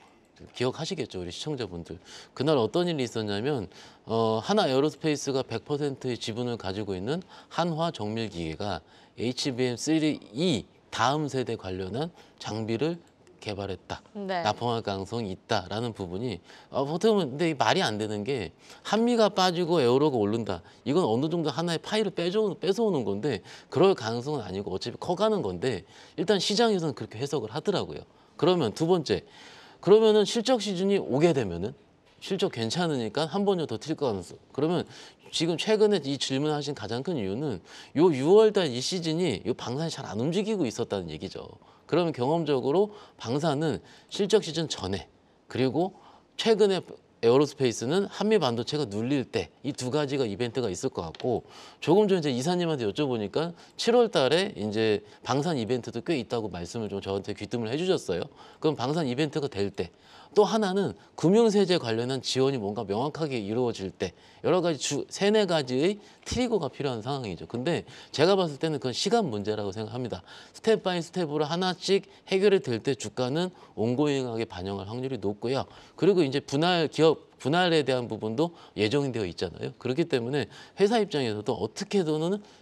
기억하시겠죠 우리 시청자분들 그날 어떤 일이 있었냐면 어, 하나 에어로스페이스가 100%의 지분을 가지고 있는 한화 정밀기계가 HBM3E 다음 세대 관련한 장비를 개발했다. 네. 납품할 가능성이 있다라는 부분이 어, 보통 보 근데 말이 안 되는 게 한미가 빠지고 에어로가 오른다. 이건 어느 정도 하나의 파일을 빼줘, 뺏어오는 건데 그럴 가능성은 아니고 어차피 커가는 건데 일단 시장에서는 그렇게 해석을 하더라고요. 그러면 두 번째 그러면은 실적 시즌이 오게 되면은 실적 괜찮으니까 한번이라도더튈 가능성. 그러면 지금 최근에 이 질문하신 가장 큰 이유는 요 6월달 이 시즌이 요 방산이 잘 안 움직이고 있었다는 얘기죠. 그러면 경험적으로 방산은 실적 시즌 전에 그리고 최근에 에어로스페이스는 한미 반도체가 눌릴 때 이 두 가지가 이벤트가 있을 것 같고 조금 전에 이제 이사님한테 여쭤보니까 7월 달에 이제 방산 이벤트도 꽤 있다고 말씀을 좀 저한테 귀뜸을 해주셨어요. 그럼 방산 이벤트가 될때 또 하나는 금융세제 관련한 지원이 뭔가 명확하게 이루어질 때 여러 가지 주, 세네 가지의 트리거가 필요한 상황이죠. 근데 제가 봤을 때는 그건 시간 문제라고 생각합니다. 스텝 바이 스텝으로 하나씩 해결이 될 때 주가는 온고잉하게 반영할 확률이 높고요. 그리고 이제 분할 기업 분할에 대한 부분도 예정이 되어 있잖아요. 그렇기 때문에 회사 입장에서도 어떻게든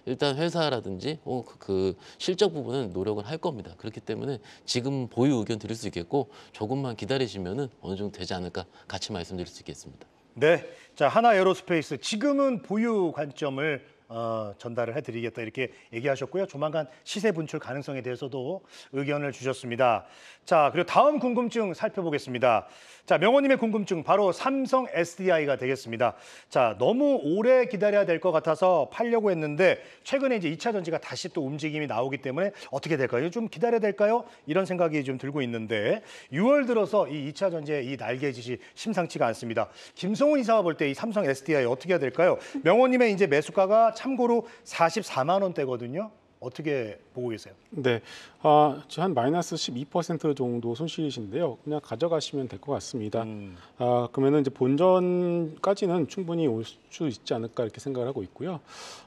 일단 회사라든지 그, 그 실적 부분은 노력을 할 겁니다. 그렇기 때문에 지금 보유 의견 드릴 수 있겠고 조금만 기다리시면 어느 정도 되지 않을까 같이 말씀드릴 수 있겠습니다. 네, 자 하나 에어로스페이스 지금은 보유 관점을 어, 전달을 해드리겠다 이렇게 얘기하셨고요. 조만간 시세 분출 가능성에 대해서도 의견을 주셨습니다. 자, 그리고 다음 궁금증 살펴보겠습니다. 자, 명호님의 궁금증 바로 삼성 SDI가 되겠습니다. 자, 너무 오래 기다려야 될 것 같아서 팔려고 했는데 최근에 이제 2차 전지가 다시 또 움직임이 나오기 때문에 어떻게 될까요? 좀 기다려야 될까요? 이런 생각이 좀 들고 있는데 6월 들어서 이 2차 전지의 이 날개짓이 심상치가 않습니다. 김성훈 이사와볼 때 이 삼성 SDI 어떻게 해야 될까요? 명호님의 이제 매수가가 참고로 44만 원대거든요. 어떻게 보고 계세요? 네, 아, 한 마이너스 12% 정도 손실이신데요. 그냥 가져가시면 될 것 같습니다. 음. 아, 그러면은 이제 본전까지는 충분히 올 수 있지 않을까 이렇게 생각을 하고 있고요.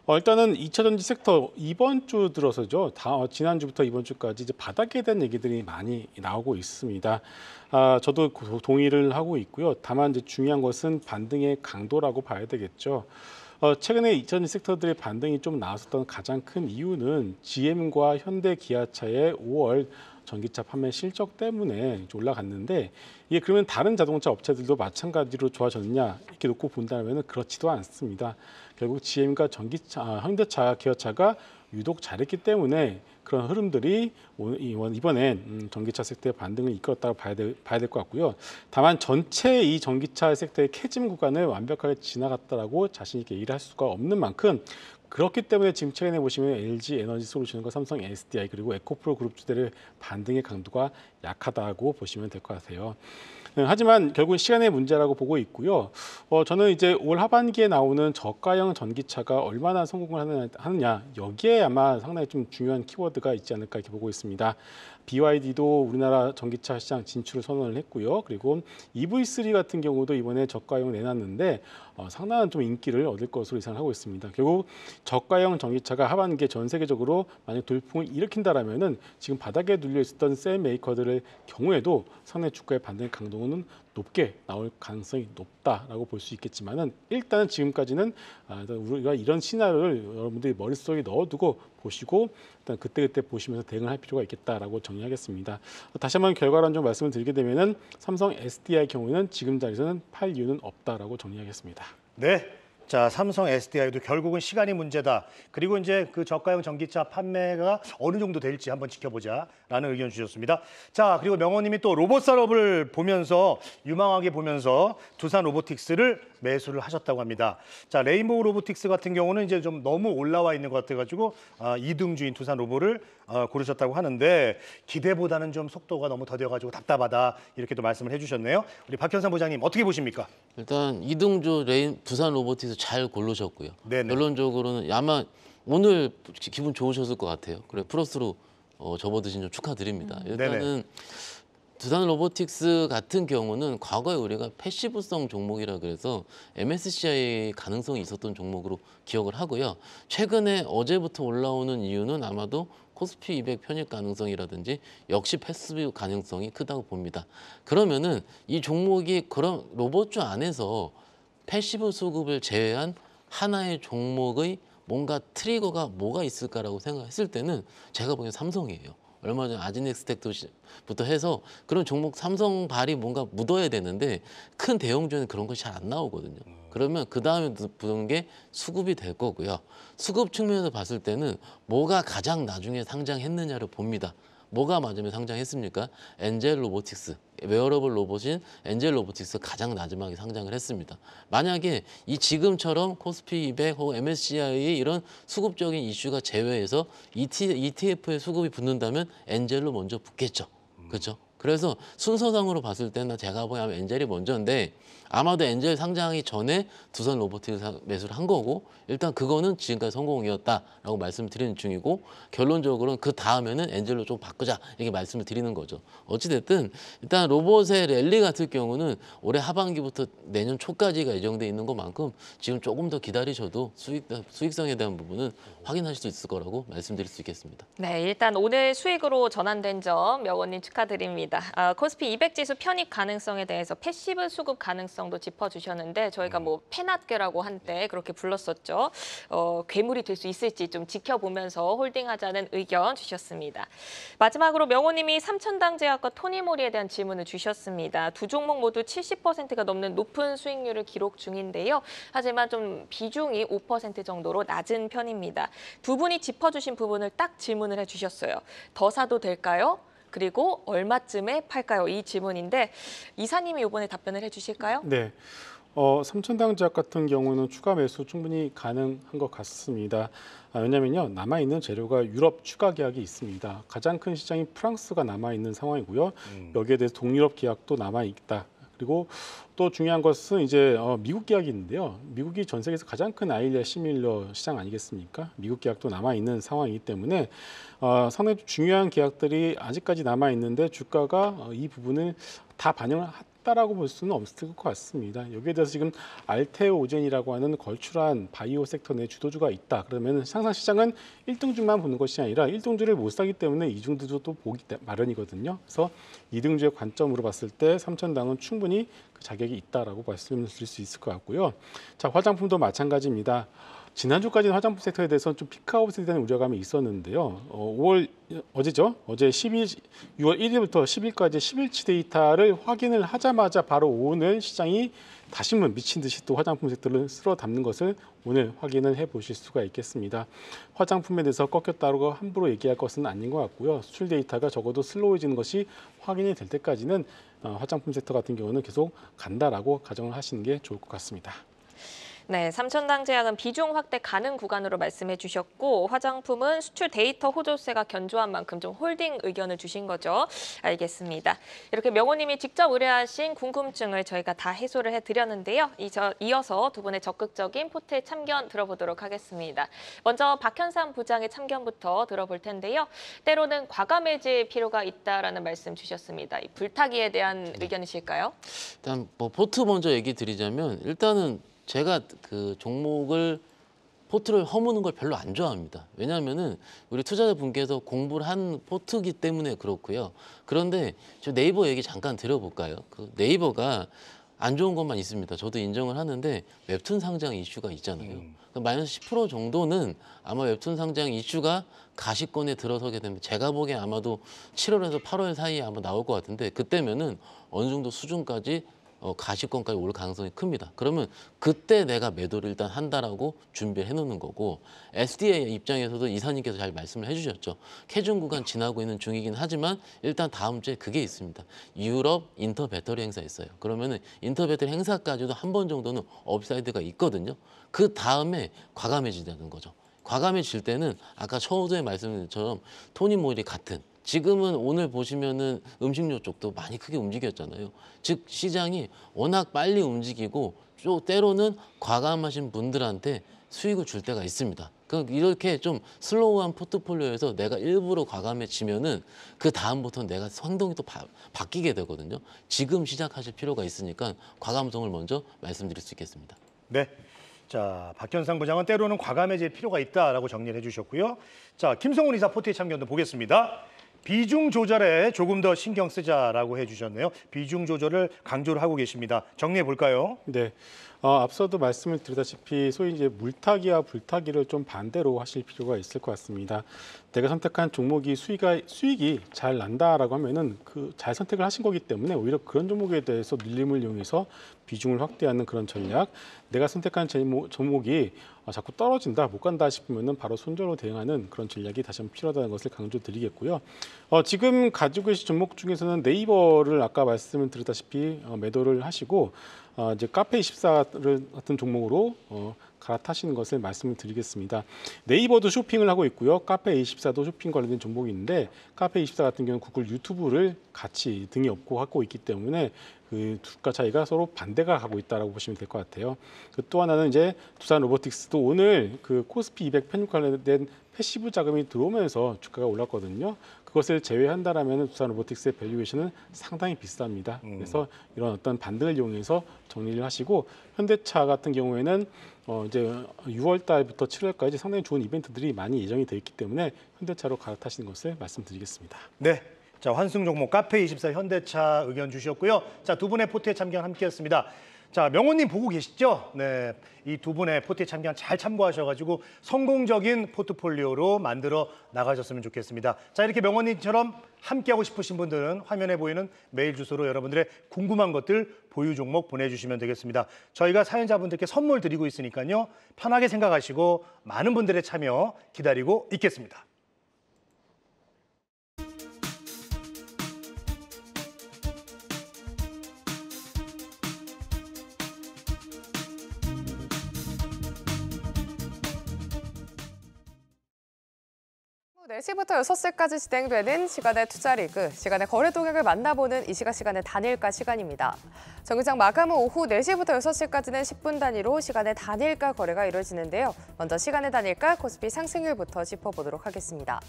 어, 일단은 이차 전지 섹터 이번 주 들어서죠. 다, 어, 지난주부터 이번 주까지 이제 바닥에 대한 얘기들이 많이 나오고 있습니다. 아, 저도 동의를 하고 있고요. 다만 이제 중요한 것은 반등의 강도라고 봐야 되겠죠. 어, 최근에 이차전 섹터들의 반등이 좀 나왔었던 가장 큰 이유는 GM과 현대 기아차의 5월 전기차 판매 실적 때문에 올라갔는데 이게 그러면 다른 자동차 업체들도 마찬가지로 좋아졌냐 이렇게 놓고 본다면 그렇지도 않습니다. 결국 GM과 전기차, 아, 현대차, 기아차가 유독 잘했기 때문에 그런 흐름들이 이번엔 음, 전기차 섹터의 반등을 이끌었다고 봐야 될 것 같고요. 다만 전체 이 전기차 섹터의 캐짐 구간을 완벽하게 지나갔다라고 자신 있게 일할 수가 없는 만큼 그렇기 때문에 지금 최근에 보시면 LG 에너지 솔루션과 삼성 SDI 그리고 에코프로 그룹 주대를 반등의 강도가 약하다고 보시면 될 것 같아요. 네, 하지만 결국은 시간의 문제라고 보고 있고요. 어, 저는 이제 올 하반기에 나오는 저가형 전기차가 얼마나 성공을 하느냐 여기에 아마 상당히 좀 중요한 키워드가 있지 않을까 이렇게 보고 있습니다. BYD도 우리나라 전기차 시장 진출을 선언을 했고요. 그리고 EV3 같은 경우도 이번에 저가형 내놨는데 어, 상당한 좀 인기를 얻을 것으로 예상하고 있습니다. 결국 저가형 전기차가 하반기에 전 세계적으로 만약 돌풍을 일으킨다면은 지금 바닥에 눌려 있었던 셀 메이커들의 경우에도 상해 주가의 반등 강도는 높게 나올 가능성이 높다라고 볼 수 있겠지만은 일단은 지금까지는 아, 우리가 이런 시나리오를 여러분들이 머릿속에 넣어두고 보시고 일단 그때그때 보시면서 대응을 할 필요가 있겠다라고 정리하겠습니다. 다시 한번 결과론 좀 말씀을 드리게 되면은 삼성 SDI 경우에는 지금 자리에서는 팔 이유는 없다라고 정리하겠습니다. 네. 자, 삼성 SDI도 결국은 시간이 문제다. 그리고 이제 그 저가형 전기차 판매가 어느 정도 될지 한번 지켜보자라는 의견 주셨습니다. 자, 그리고 명호님이 또 로봇 산업을 보면서 유망하게 보면서 두산 로보틱스를 매수를 하셨다고 합니다. 자, 레인보우 로보틱스 같은 경우는 이제 좀 너무 올라와 있는 것 같아가지고 아, 2등 주인 두산 로보를 아, 고르셨다고 하는데 기대보다는 좀 속도가 너무 더뎌가지고 답답하다 이렇게 도 말씀을 해주셨네요. 우리 박현상 부장님 어떻게 보십니까? 일단 2등주 레인 두산 로보틱스 잘 고르셨고요. 네네. 결론적으로는 아마 오늘 기분 좋으셨을 것 같아요. 그래 플러스로 어, 접어드신 점 축하드립니다. 음. 일단은 네네. 두산 로보틱스 같은 경우는 과거에 우리가 패시브성 종목이라 그래서 MSCI 가능성이 있었던 종목으로 기억을 하고요. 최근에 어제부터 올라오는 이유는 아마도 코스피 200 편입 가능성이라든지 역시 패스브 가능성이 크다고 봅니다. 그러면은 이 종목이 그런 로봇주 안에서 패시브 수급을 제외한 하나의 종목의 뭔가 트리거가 뭐가 있을까라고 생각했을 때는 제가 보기엔 삼성이에요. 얼마 전에 아지엑스텍부터 해서 그런 종목 삼성 발이 뭔가 묻어야 되는데 큰 대형주는 그런 것이 잘 안 나오거든요. 그러면 그 다음에 보는 게 수급이 될 거고요. 수급 측면에서 봤을 때는 뭐가 가장 나중에 상장했느냐를 봅니다. 뭐가 맞으면 상장했습니까? 엔젤 로보틱스, 웨어러블 로봇인 엔젤 로보틱스 가장 마지막에 상장을 했습니다. 만약에 이 지금처럼 코스피 200 혹은 MSCI의 이런 수급적인 이슈가 제외해서 ETF의 수급이 붙는다면 엔젤로 먼저 붙겠죠. 그렇죠? 그래서 순서상으로 봤을 때는 제가 보면 엔젤이 먼저인데 아마도 엔젤 상장하기 전에 두산 로보틱을 매수를 한 거고 일단 그거는 지금까지 성공이었다라고 말씀 드리는 중이고 결론적으로는 그 다음에는 엔젤로 좀 바꾸자 이렇게 말씀을 드리는 거죠. 어찌됐든 일단 로봇의 랠리 같은 경우는 올해 하반기부터 내년 초까지가 예정돼 있는 것만큼 지금 조금 더 기다리셔도 수익, 수익성에 대한 부분은 확인하실 수 있을 거라고 말씀드릴 수 있겠습니다. 네, 일단 오늘 수익으로 전환된 점 여원님 축하드립니다. 아, 코스피 200 지수 편입 가능성에 대해서 패시브 수급 가능성 중요성도 짚어주셨는데 저희가 음. 뭐 페낫계라고 한 때 그렇게 불렀었죠. 어, 괴물이 될 수 있을지 좀 지켜보면서 홀딩하자는 의견 주셨습니다. 마지막으로 명호님이 삼천당제약과 토니모리에 대한 질문을 주셨습니다. 두 종목 모두 70%가 넘는 높은 수익률을 기록 중인데요. 하지만 좀 비중이 5% 정도로 낮은 편입니다. 두 분이 짚어주신 부분을 딱 질문을 해주셨어요. 더 사도 될까요? 그리고 얼마쯤에 팔까요? 이 질문인데 이사님이 이번에 답변을 해주실까요? 네. 어, 삼천당작 같은 경우는 추가 매수 충분히 가능한 것 같습니다. 아, 왜냐면 남아 있는 재료가 유럽 추가 계약이 있습니다. 가장 큰 시장인 프랑스가 남아 있는 상황이고요. 음. 여기에 대해서 동유럽 계약도 남아 있다. 그리고 또 중요한 것은 이제 어, 미국 계약인데요. 미국이 전 세계에서 가장 큰 아일리아 시밀러 시장 아니겠습니까? 미국 계약도 남아 있는 상황이기 때문에 어, 상당히 중요한 계약들이 아직까지 남아 있는데 주가가 어, 이 부분을 다 반영을 했다라고 볼 수는 없을 것 같습니다. 여기에 대해서 지금 알테오젠이라고 하는 걸출한 바이오 섹터 내 주도주가 있다. 그러면 상상 시장은 1등주만 보는 것이 아니라 1등주를 못 사기 때문에 2등주도 보기 마련이거든요. 그래서 2등주의 관점으로 봤을 때 삼천당은 충분히 그 자격이 있다라고 말씀드릴 수 있을 것 같고요. 자, 화장품도 마찬가지입니다. 지난주까지는 화장품 섹터에 대해서 는좀 피크아웃에 대한 우려감이 있었는데요. 어, 5월 어제죠? 어제 12 6월 1일부터 10일까지 1 1치 데이터를 확인을 하자마자 바로 오늘 시장이 다시 한번 미친 듯이 또 화장품 섹터를 쓸어 담는 것을 오늘 확인을 해 보실 수가 있겠습니다. 화장품에 대해서 꺾였다고 함부로 얘기할 것은 아닌 것 같고요. 수출 데이터가 적어도 슬로우해지는 것이 확인이 될 때까지는 어, 화장품 섹터 같은 경우는 계속 간다라고 가정을 하시는 게 좋을 것 같습니다. 네, 삼천당 제약은 비중 확대 가능 구간으로 말씀해 주셨고 화장품은 수출 데이터 호조세가 견조한 만큼 좀 홀딩 의견을 주신 거죠. 알겠습니다. 이렇게 명호님이 직접 의뢰하신 궁금증을 저희가 다 해소를 해드렸는데요. 이어서 두 분의 적극적인 포트의 참견 들어보도록 하겠습니다. 먼저 박현삼 부장의 참견부터 들어볼 텐데요. 때로는 과감해질 필요가 있다라는 말씀 주셨습니다. 불타기에 대한 네. 의견이실까요? 일단 뭐 포트 먼저 얘기 드리자면 일단은 제가 그 종목을 포트를 허무는 걸 별로 안 좋아합니다. 왜냐하면은 우리 투자자분께서 공부를 한 포트기 때문에 그렇고요. 그런데 저 네이버 얘기 잠깐 드려볼까요? 그 네이버가 안 좋은 것만 있습니다. 저도 인정을 하는데 웹툰 상장 이슈가 있잖아요. 음. 그러니까 마이너스 10% 정도는 아마 웹툰 상장 이슈가 가시권에 들어서게 되면 제가 보기에 아마도 7월에서 8월 사이에 아마 나올 것 같은데 그때면은 어느 정도 수준까지 어, 가시권까지 올 가능성이 큽니다. 그러면 그때 내가 매도를 일단 한다라고 준비해 놓는 거고 SDA 입장에서도 이사님께서 잘 말씀을 해주셨죠. 캐준 구간 지나고 있는 중이긴 하지만 일단 다음 주에 그게 있습니다. 유럽 인터 배터리 행사 있어요. 그러면은 인터 배터리 행사까지도 한 번 정도는 업사이드가 있거든요. 그 다음에 과감해진다는 거죠. 과감해질 때는 아까 처우도의 말씀처럼 토니 모일이 같은 지금은 오늘 보시면은 음식료 쪽도 많이 크게 움직였잖아요. 즉 시장이 워낙 빨리 움직이고 또 때로는 과감하신 분들한테 수익을 줄 때가 있습니다. 그 이렇게 좀 슬로우한 포트폴리오에서 내가 일부러 과감해지면은 그 다음부터 는 내가 행동이 또 바, 바뀌게 되거든요. 지금 시작하실 필요가 있으니까 과감성을 먼저 말씀드릴 수 있겠습니다. 네. 자, 박현상 부장은 때로는 과감해질 필요가 있다라고 정리를 해 주셨고요. 자, 김성훈 이사 포트의 참견도 보겠습니다. 비중 조절에 조금 더 신경 쓰자라고 해주셨네요. 비중 조절을 강조를 하고 계십니다. 정리해 볼까요? 네. 어, 앞서도 말씀을 드렸다시피 소위 이제 물타기와 불타기를 좀 반대로 하실 필요가 있을 것 같습니다. 내가 선택한 종목이 수익이, 수익이 잘 난다라고 하면은 그 잘 선택을 하신 거기 때문에 오히려 그런 종목에 대해서 밀림을 이용해서 비중을 확대하는 그런 전략. 내가 선택한 제모, 종목이 아, 자꾸 떨어진다, 못 간다 싶으면 바로 손절로 대응하는 그런 전략이 다시 한번 필요하다는 것을 강조드리겠고요. 어, 지금 가지고 계신 종목 중에서는 네이버를 아까 말씀을 드렸다시피 어, 매도를 하시고 어, 이제 카페 24를 같은 종목으로 어, 갈아타시는 것을 말씀을 드리겠습니다. 네이버도 쇼핑을 하고 있고요. 카페24도 쇼핑 관련된 종목이 있는데 카페24 같은 경우는 구글 유튜브를 같이 등이 업고 하고 있기 때문에 그 주가 차이가 서로 반대가 가고 있다라고 보시면 될 것 같아요. 그또 하나는 이제 두산 로보틱스도 오늘 그 코스피 200 편입 관련된 패시브 자금이 들어오면서 주가가 올랐거든요. 그것을 제외한다라면 두산 로보틱스의 밸류에이션은 상당히 비쌉니다. 음. 그래서 이런 어떤 반등을 이용해서 정리를 하시고 현대차 같은 경우에는 어 이제 6월 달부터 7월까지 상당히 좋은 이벤트들이 많이 예정이 돼 있기 때문에 현대차로 갈아타시는 것을 말씀드리겠습니다. 네, 자, 환승 종목 카페24 현대차 의견 주셨고요. 자, 두 분의 포트에 참견 함께했습니다. 자, 명호님 보고 계시죠? 네. 이 두 분의 포트에 참견 잘 참고하셔가지고 성공적인 포트폴리오로 만들어 나가셨으면 좋겠습니다. 자, 이렇게 명호님처럼 함께하고 싶으신 분들은 화면에 보이는 메일 주소로 여러분들의 궁금한 것들 보유 종목 보내주시면 되겠습니다. 저희가 사연자분들께 선물 드리고 있으니까요. 편하게 생각하시고 많은 분들의 참여 기다리고 있겠습니다. 7시부터 6시까지 진행되는 시간의 투자리그, 시간의 거래 동향을 만나보는 이시간 시간의 단일가 시간입니다. 정기장 마감 은 오후 4시부터 6시까지는 10분 단위로 시간의 단일가 거래가 이루어지는데요. 먼저 시간의 단일가 코스피 상승률부터 짚어보도록 하겠습니다.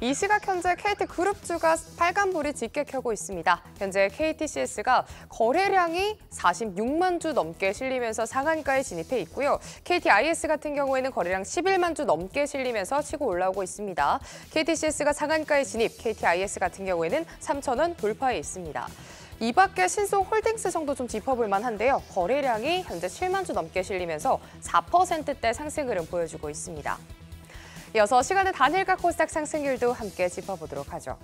이 시각 현재 KT 그룹주가 빨간불이 짙게 켜고 있습니다. 현재 KTCS가 거래량이 46만 주 넘게 실리면서 상한가에 진입해 있고요. KTIS 같은 경우에는 거래량 11만 주 넘게 실리면서 치고 올라오고 있습니다. KTCS가 상한가에 진입, KTIS 같은 경우에는 3천원 돌파에 있습니다. 이 밖에 신속 홀딩스 정도 좀 짚어볼 만한데요. 거래량이 현재 7만 주 넘게 실리면서 4%대 상승 흐름 보여주고 있습니다. 이어서 시간의 단일가 코스닥 상승률도 함께 짚어보도록 하죠.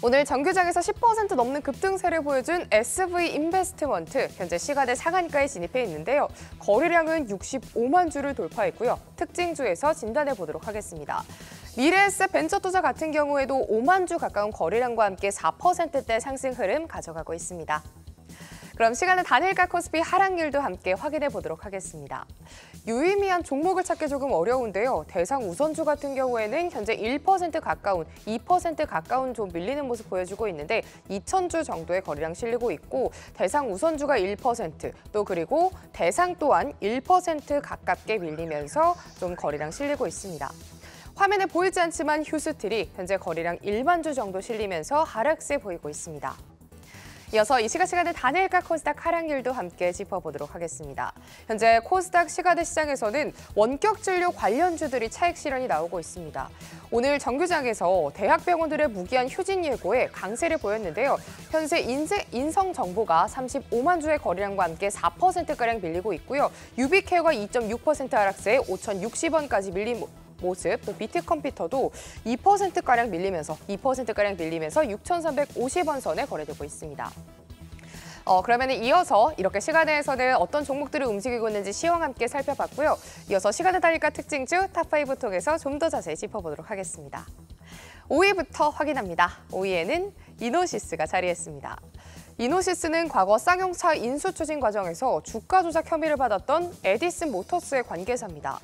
오늘 정규장에서 10% 넘는 급등세를 보여준 SV 인베스트먼트 현재 시가대 상한가에 진입해 있는데요. 거래량은 65만 주를 돌파했고요. 특징주에서 진단해 보도록 하겠습니다. 미래에셋 벤처투자 같은 경우에도 5만 주 가까운 거래량과 함께 4%대 상승 흐름 가져가고 있습니다. 그럼 시간은 단일가 코스피 하락률도 함께 확인해 보도록 하겠습니다. 유의미한 종목을 찾기 조금 어려운데요. 대상 우선주 같은 경우에는 현재 1% 가까운, 2% 가까운 좀 밀리는 모습 보여주고 있는데 2,000주 정도의 거래량 실리고 있고 대상 우선주가 1%또 그리고 대상 또한 1% 가깝게 밀리면서 좀 거래량 실리고 있습니다. 화면에 보이지 않지만 휴스틸이 현재 거래량 1만 주 정도 실리면서 하락세 보이고 있습니다. 이어서 이 시각 시간에 단일까 코스닥 하락률도 함께 짚어보도록 하겠습니다. 현재 코스닥 시가대 시장에서는 원격 진료 관련주들이 차익 실현이 나오고 있습니다. 오늘 정규장에서 대학병원들의 무기한 휴진 예고에 강세를 보였는데요. 현재 인세, 인성 정보가 35만 주의 거래량과 함께 4%가량 밀리고 있고요. 유비케어가 2.6% 하락세에 5,060원까지 밀린 모습, 또 비트컴퓨터도 2%가량 밀리면서 2%가량 밀리면서 6,350원 선에 거래되고 있습니다. 어, 그러면 이어서 이렇게 시간에서는 어떤 종목들을 움직이고 있는지 시황 함께 살펴봤고요. 이어서 시간의 달릴까 특징주 탑5 통해서 좀 더 자세히 짚어보도록 하겠습니다. 5위부터 확인합니다. 5위에는 이노시스가 자리했습니다. 이노시스는 과거 쌍용차 인수 추진 과정에서 주가 조작 혐의를 받았던 에디슨 모터스의 관계자입니다.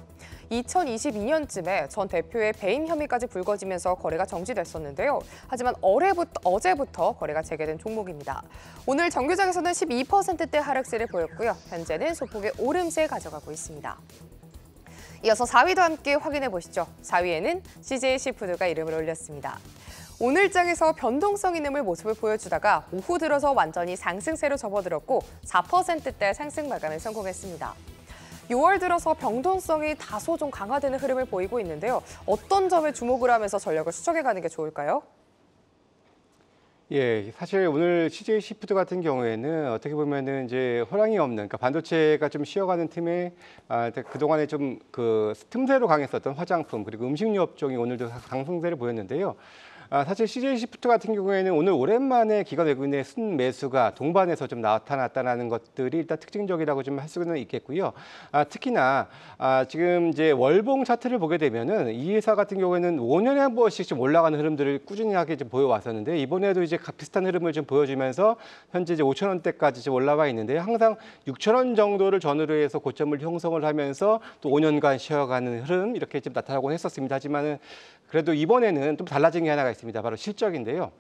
2022년쯤에 전 대표의 배임 혐의까지 불거지면서 거래가 정지됐었는데요. 하지만 어제부터, 어제부터 거래가 재개된 종목입니다. 오늘 정규장에서는 12%대 하락세를 보였고요. 현재는 소폭의 오름세 가져가고 있습니다. 이어서 4위도 함께 확인해 보시죠. 4위에는 CJ 시푸드가 이름을 올렸습니다. 오늘 장에서 변동성 있는 모습을 보여주다가 오후 들어서 완전히 상승세로 접어들었고 4%대 상승 마감에 성공했습니다. 6월 들어서 병돈성이 다소 좀 강화되는 흐름을 보이고 있는데요. 어떤 점에 주목을 하면서 전력을 수정해가는 게 좋을까요? 예, 사실 오늘 CJ 시프트 같은 경우에는 어떻게 보면은 이제 호랑이 없는, 그러니까 반도체가 좀 쉬어가는 틈에 아, 그동안에 좀 그 틈새로 강했었던 화장품 그리고 음식료 업종이 오늘도 상승세를 보였는데요. 아, 사실 CJ 시프트 같은 경우에는 오늘 오랜만에 기관 외국인의 순매수가 동반해서 좀 나타났다는 것들이 일단 특징적이라고 좀 할 수는 있겠고요. 아, 특히나 아, 지금 이제 월봉 차트를 보게 되면은 이 회사 같은 경우에는 5년에 한 번씩 좀 올라가는 흐름들을 꾸준히 하게 좀 보여왔었는데 이번에도 이제 비슷한 흐름을 좀 보여주면서 현재 이제 5천 원대까지 좀 올라와 있는데 항상 6천 원 정도를 전후로 해서 고점을 형성을 하면서 또 5년간 쉬어가는 흐름 이렇게 좀 나타나곤 했었습니다. 하지만은 그래도 이번에는 좀 달라진 게 하나가 있습니다. 있습니다. 바로 실적인데요.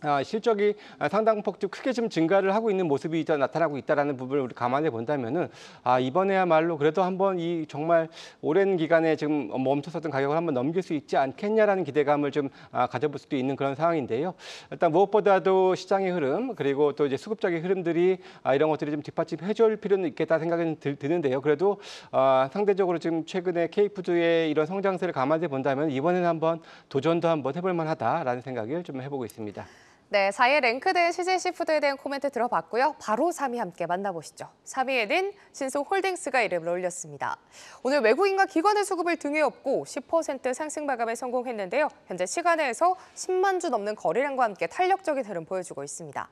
아, 실적이 상당 폭좀 크게 좀 증가를 하고 있는 모습이 나타나고 있다는 부분을 우리 감안해 본다면은 아 이번에야말로 그래도 한번 이 정말 오랜 기간에 지금 멈춰섰던 가격을 한번 넘길 수 있지 않겠냐라는 기대감을 좀 아, 가져볼 수도 있는 그런 상황인데요. 일단 무엇보다도 시장의 흐름 그리고 또 이제 수급적인 흐름들이 아 이런 것들이 좀 뒷받침해줄 필요는 있겠다 생각은 드는데요. 그래도 아 상대적으로 지금 최근에 케이푸드의 이런 성장세를 감안해 본다면 이번에는 한번 도전도 한번 해볼 만하다라는 생각을 좀 해보고 있습니다. 네, 4위에 랭크된 CJ씨푸드에 대한 코멘트 들어봤고요. 바로 3위 함께 만나보시죠. 3위에는 신소홀딩스가 이름을 올렸습니다. 오늘 외국인과 기관의 수급을 등에 업고 10% 상승 마감에 성공했는데요. 현재 시간에서 10만 주 넘는 거래량과 함께 탄력적인 흐름 보여주고 있습니다.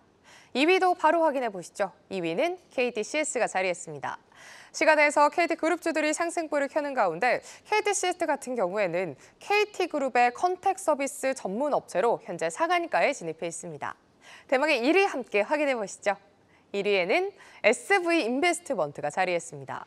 2위도 바로 확인해 보시죠. 2위는 KDCS가 자리했습니다. 시간에서 KT 그룹주들이 상승부를 켜는 가운데 KT 시스트 같은 경우에는 KT 그룹의 컨택 서비스 전문 업체로 현재 상한가에 진입해 있습니다. 대망의 1위 함께 확인해 보시죠. 1위에는 SV 인베스트먼트가 자리했습니다.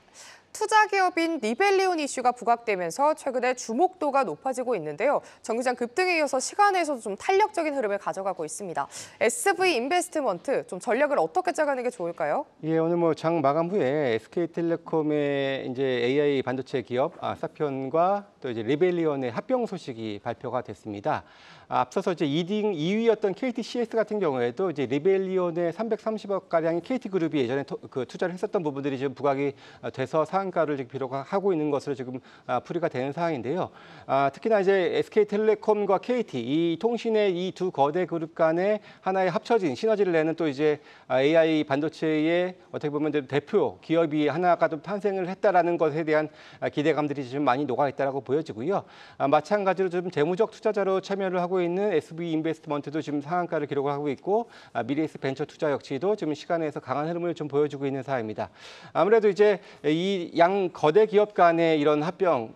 투자 기업인 리벨리온 이슈가 부각되면서 최근에 주목도가 높아지고 있는데요. 정기장 급등에 이어서 시간에서도 좀 탄력적인 흐름을 가져가고 있습니다. SV 인베스트먼트 좀 전략을 어떻게 짜가는 게 좋을까요? 예, 오늘 뭐 장 마감 후에 SK텔레콤의 이제 AI 반도체 기업 아, 사편과 또 이제 리벨리온의 합병 소식이 발표가 됐습니다. 앞서서 이제 2등 2위였던 KTCS 같은 경우에도 이제 리벨리온의 330억 가량의 KT 그룹이 예전에 토, 그 투자를 했었던 부분들이 지금 부각이 어, 돼서 상한가를 지금 비록하고 있는 것으로 지금 아, 풀이가 되는 상황인데요. 아, 특히나 이제 SK텔레콤과 KT 이 통신의 이 두 거대 그룹 간의 하나의 합쳐진 시너지를 내는 또 이제 AI 아, 반도체의 어떻게 보면 대표 기업이 하나가 좀 탄생을 했다라는 것에 대한 아, 기대감들이 지금 많이 녹아 있다라고 보여지고요. 아, 마찬가지로 좀 재무적 투자자로 참여를 하고 하고 있는 SV 인베스트먼트도 지금 상한가를 기록하고 있고 아, 미래스 벤처 투자 역시도 지금 시간에서 강한 흐름을 좀 보여주고 있는 사입니다. 항 아무래도 이제 이 양 거대 기업 간의 이런 합병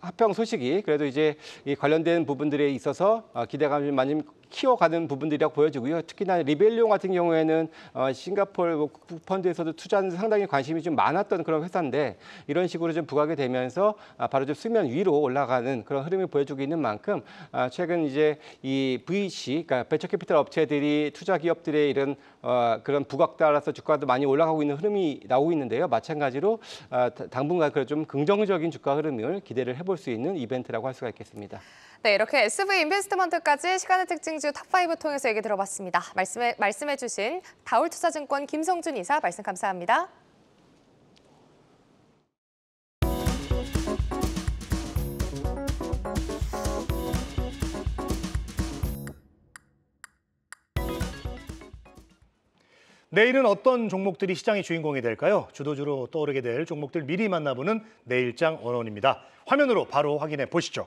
합병 소식이 그래도 이제 이 관련된 부분들에 있어서 어, 기대감이 많이 키워가는 부분들이라고 보여지고요. 특히나 리벨리온 같은 경우에는 어, 싱가폴 뭐 펀드에서도 투자는 상당히 관심이 좀 많았던 그런 회사인데 이런 식으로 좀 부각이 되면서 아, 바로 좀 수면 위로 올라가는 그런 흐름이 보여주고 있는 만큼 아, 최근 이제 이 VC, 그러니까 배처캐피털 업체들이 투자 기업들의 이런 어, 그런 부각 따라서 주가도 많이 올라가고 있는 흐름이 나오고 있는데요. 마찬가지로 아, 당분간 그런 좀 긍정적인 주가 흐름을 기대를 해볼 수 있는 이벤트라고 할 수가 있겠습니다. 네, 이렇게 SV 인베스트먼트까지 시간의 특징주 탑5 통해서 얘기 들어봤습니다. 말씀해, 말씀해 주신 다울투자증권 김성준 이사 말씀 감사합니다. 내일은 어떤 종목들이 시장의 주인공이 될까요? 주도주로 떠오르게 될 종목들 미리 만나보는 내일장 언론입니다. 화면으로 바로 확인해 보시죠.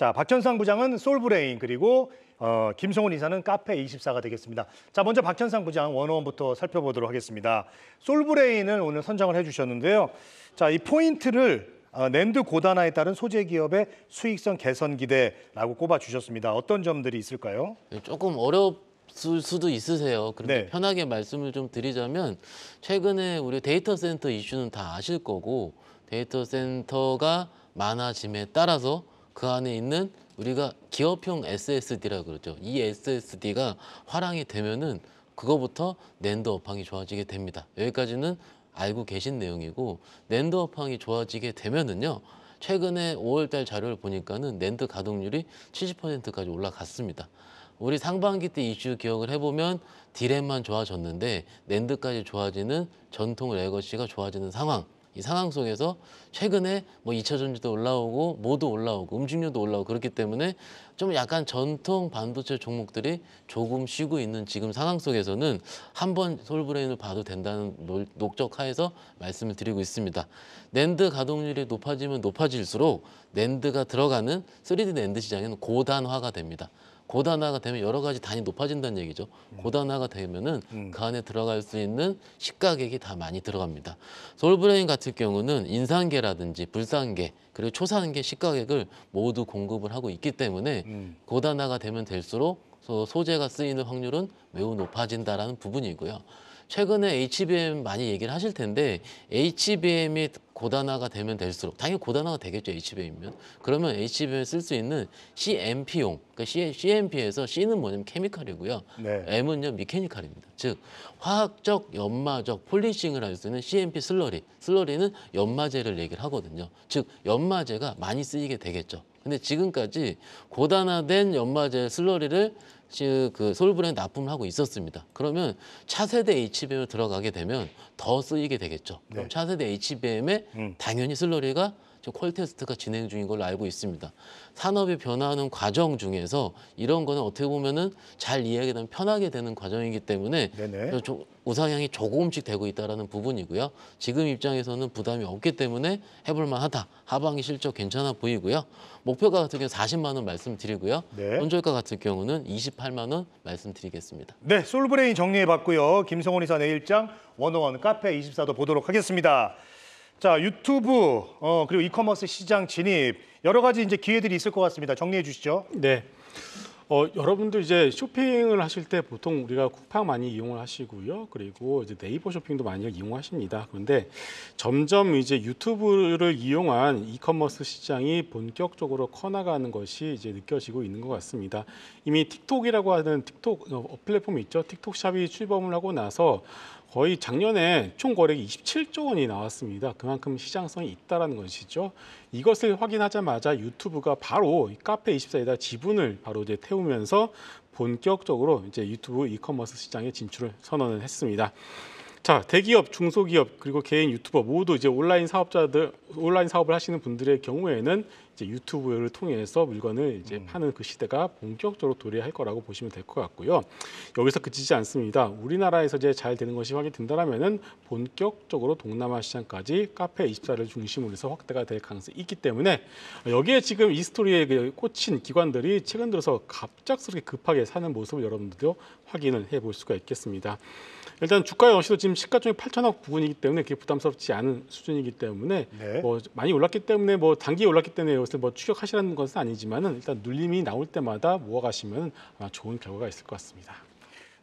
자, 박천상 부장은 솔브레인 그리고 어, 김성훈 이사는 카페 24가 되겠습니다. 자, 먼저 박천상 부장 원어원부터 살펴보도록 하겠습니다. 솔브레인을 오늘 선정을 해주셨는데요. 자, 이 포인트를 어, 랜드 고단화에 따른 소재 기업의 수익성 개선 기대라고 꼽아주셨습니다. 어떤 점들이 있을까요? 네, 조금 어렵 쓸 수도 있으세요. 그런데 네. 편하게 말씀을 좀 드리자면 최근에 우리 데이터 센터 이슈는 다 아실 거고 데이터 센터가 많아짐에 따라서 그 안에 있는 우리가 기업형 SSD라고 그러죠. 이 SSD가 화랑이 되면은 그거부터 낸드 업황이 좋아지게 됩니다. 여기까지는 알고 계신 내용이고 낸드 업황이 좋아지게 되면은요. 최근에 5월달 자료를 보니까는 낸드 가동률이 70%까지 올라갔습니다. 우리 상반기 때 이슈 기억을 해보면 디램만 좋아졌는데 낸드까지 좋아지는 전통 레거시가 좋아지는 상황 이 상황 속에서 최근에 뭐 2차 전지도 올라오고 모두 올라오고 음식료도 올라오고 그렇기 때문에 좀 약간 전통 반도체 종목들이 조금 쉬고 있는 지금 상황 속에서는 한 번 솔브레인을 봐도 된다는 녹적 하에서 말씀을 드리고 있습니다. 낸드 가동률이 높아지면 높아질수록 낸드가 들어가는 3D 낸드 시장에는 고단화가 됩니다. 고단화가 되면 여러 가지 단이 높아진다는 얘기죠. 음. 고단화가 되면은 음. 그 안에 들어갈 수 있는 식가격이다 많이 들어갑니다. 솔브레인 같은 경우는 인산계라든지 불산계 그리고 초산계 식가격을 모두 공급을 하고 있기 때문에 음. 고단화가 되면 될수록 소재가 쓰이는 확률은 매우 높아진다라는 부분이고요. 최근에 HBM 많이 얘기를 하실 텐데 HBM이 고단화가 되면 될수록 당연히 고단화가 되겠죠 HBM이면 그러면 HBM 쓸수 있는 CMP용 그러니까 CMP에서 C는 뭐냐면 케미칼이고요 네. M은요 미케니칼입니다 즉 화학적 연마적 폴리싱을 할 수 있는 CMP 슬러리 슬러리는 연마제를 얘기를 하거든요 즉 연마제가 많이 쓰이게 되겠죠 근데 지금까지 고단화된 연마제 슬러리를 그 서울 브랜드 납품을 하고 있었습니다. 그러면 차세대 HBM을 들어가게 되면 더 쓰이게 되겠죠. 그럼 네. 차세대 HBM에 음. 당연히 슬러리가 콜 테스트가 진행 중인 걸로 알고 있습니다. 산업이 변화하는 과정 중에서 이런 거는 어떻게 보면은 잘 이해하게 되면 편하게 되는 과정이기 때문에 우상향이 조금씩 되고 있다는 부분이고요. 지금 입장에서는 부담이 없기 때문에 해볼 만하다. 하반기 실적 괜찮아 보이고요. 목표가 같은 경우 40만 원 말씀드리고요. 네. 손절가 같은 경우는 28만 원 말씀드리겠습니다. 네, 솔브레인 정리해봤고요. 김성원 이사 내일장 원어원 카페 24도 보도록 하겠습니다. 자, 유튜브 어, 그리고 이커머스 시장 진입 여러 가지 이제 기회들이 있을 것 같습니다. 정리해 주시죠. 네. 어, 여러분들 이제 쇼핑을 하실 때 보통 우리가 쿠팡 많이 이용을 하시고요. 그리고 이제 네이버 쇼핑도 많이 이용하십니다. 그런데 점점 이제 유튜브를 이용한 이커머스 시장이 본격적으로 커나가는 것이 이제 느껴지고 있는 것 같습니다. 이미 틱톡이라고 하는 틱톡 어, 플랫폼이 있죠. 틱톡샵이 출범을 하고 나서 거의 작년에 총 거래액이 27조 원이 나왔습니다. 그만큼 시장성이 있다는 것이죠. 이것을 확인하자마자 유튜브가 바로 카페 24에다 지분을 바로 이제 태우면서 본격적으로 이제 유튜브 이커머스 시장에 진출을 선언을 했습니다. 자, 대기업, 중소기업, 그리고 개인 유튜버 모두 이제 온라인 사업자들, 온라인 사업을 하시는 분들의 경우에는 이제 유튜브를 통해서 물건을 이제 음. 파는 그 시대가 본격적으로 도래할 거라고 보시면 될 것 같고요. 여기서 그치지 않습니다. 우리나라에서 이제 잘 되는 것이 확인된다라면은 본격적으로 동남아 시장까지 카페 24를 중심으로 해서 확대가 될 가능성이 있기 때문에 여기에 지금 이 스토리에 그 꽂힌 기관들이 최근 들어서 갑작스럽게 급하게 사는 모습을 여러분들도 확인을 해 볼 수가 있겠습니다. 일단 주가 역시도 지금 시가총액 8천억 부분이기 때문에 그게 부담스럽지 않은 수준이기 때문에 네. 뭐 많이 올랐기 때문에 뭐 단기에 올랐기 때문에 것을 뭐 추격하시라는 것은 아니지만은 일단 눌림이 나올 때마다 모아가시면 아마 좋은 결과가 있을 것 같습니다.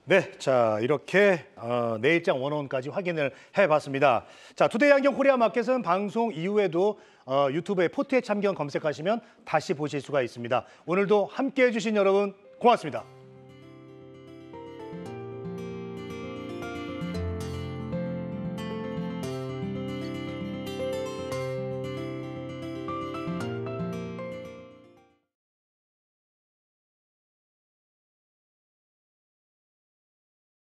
네, 자 이렇게 어, 내일장 원원까지 확인을 해봤습니다. 자 투데이 안경 코리아 마켓은 방송 이후에도 어, 유튜브에 포트에 참견 검색하시면 다시 보실 수가 있습니다. 오늘도 함께해 주신 여러분 고맙습니다.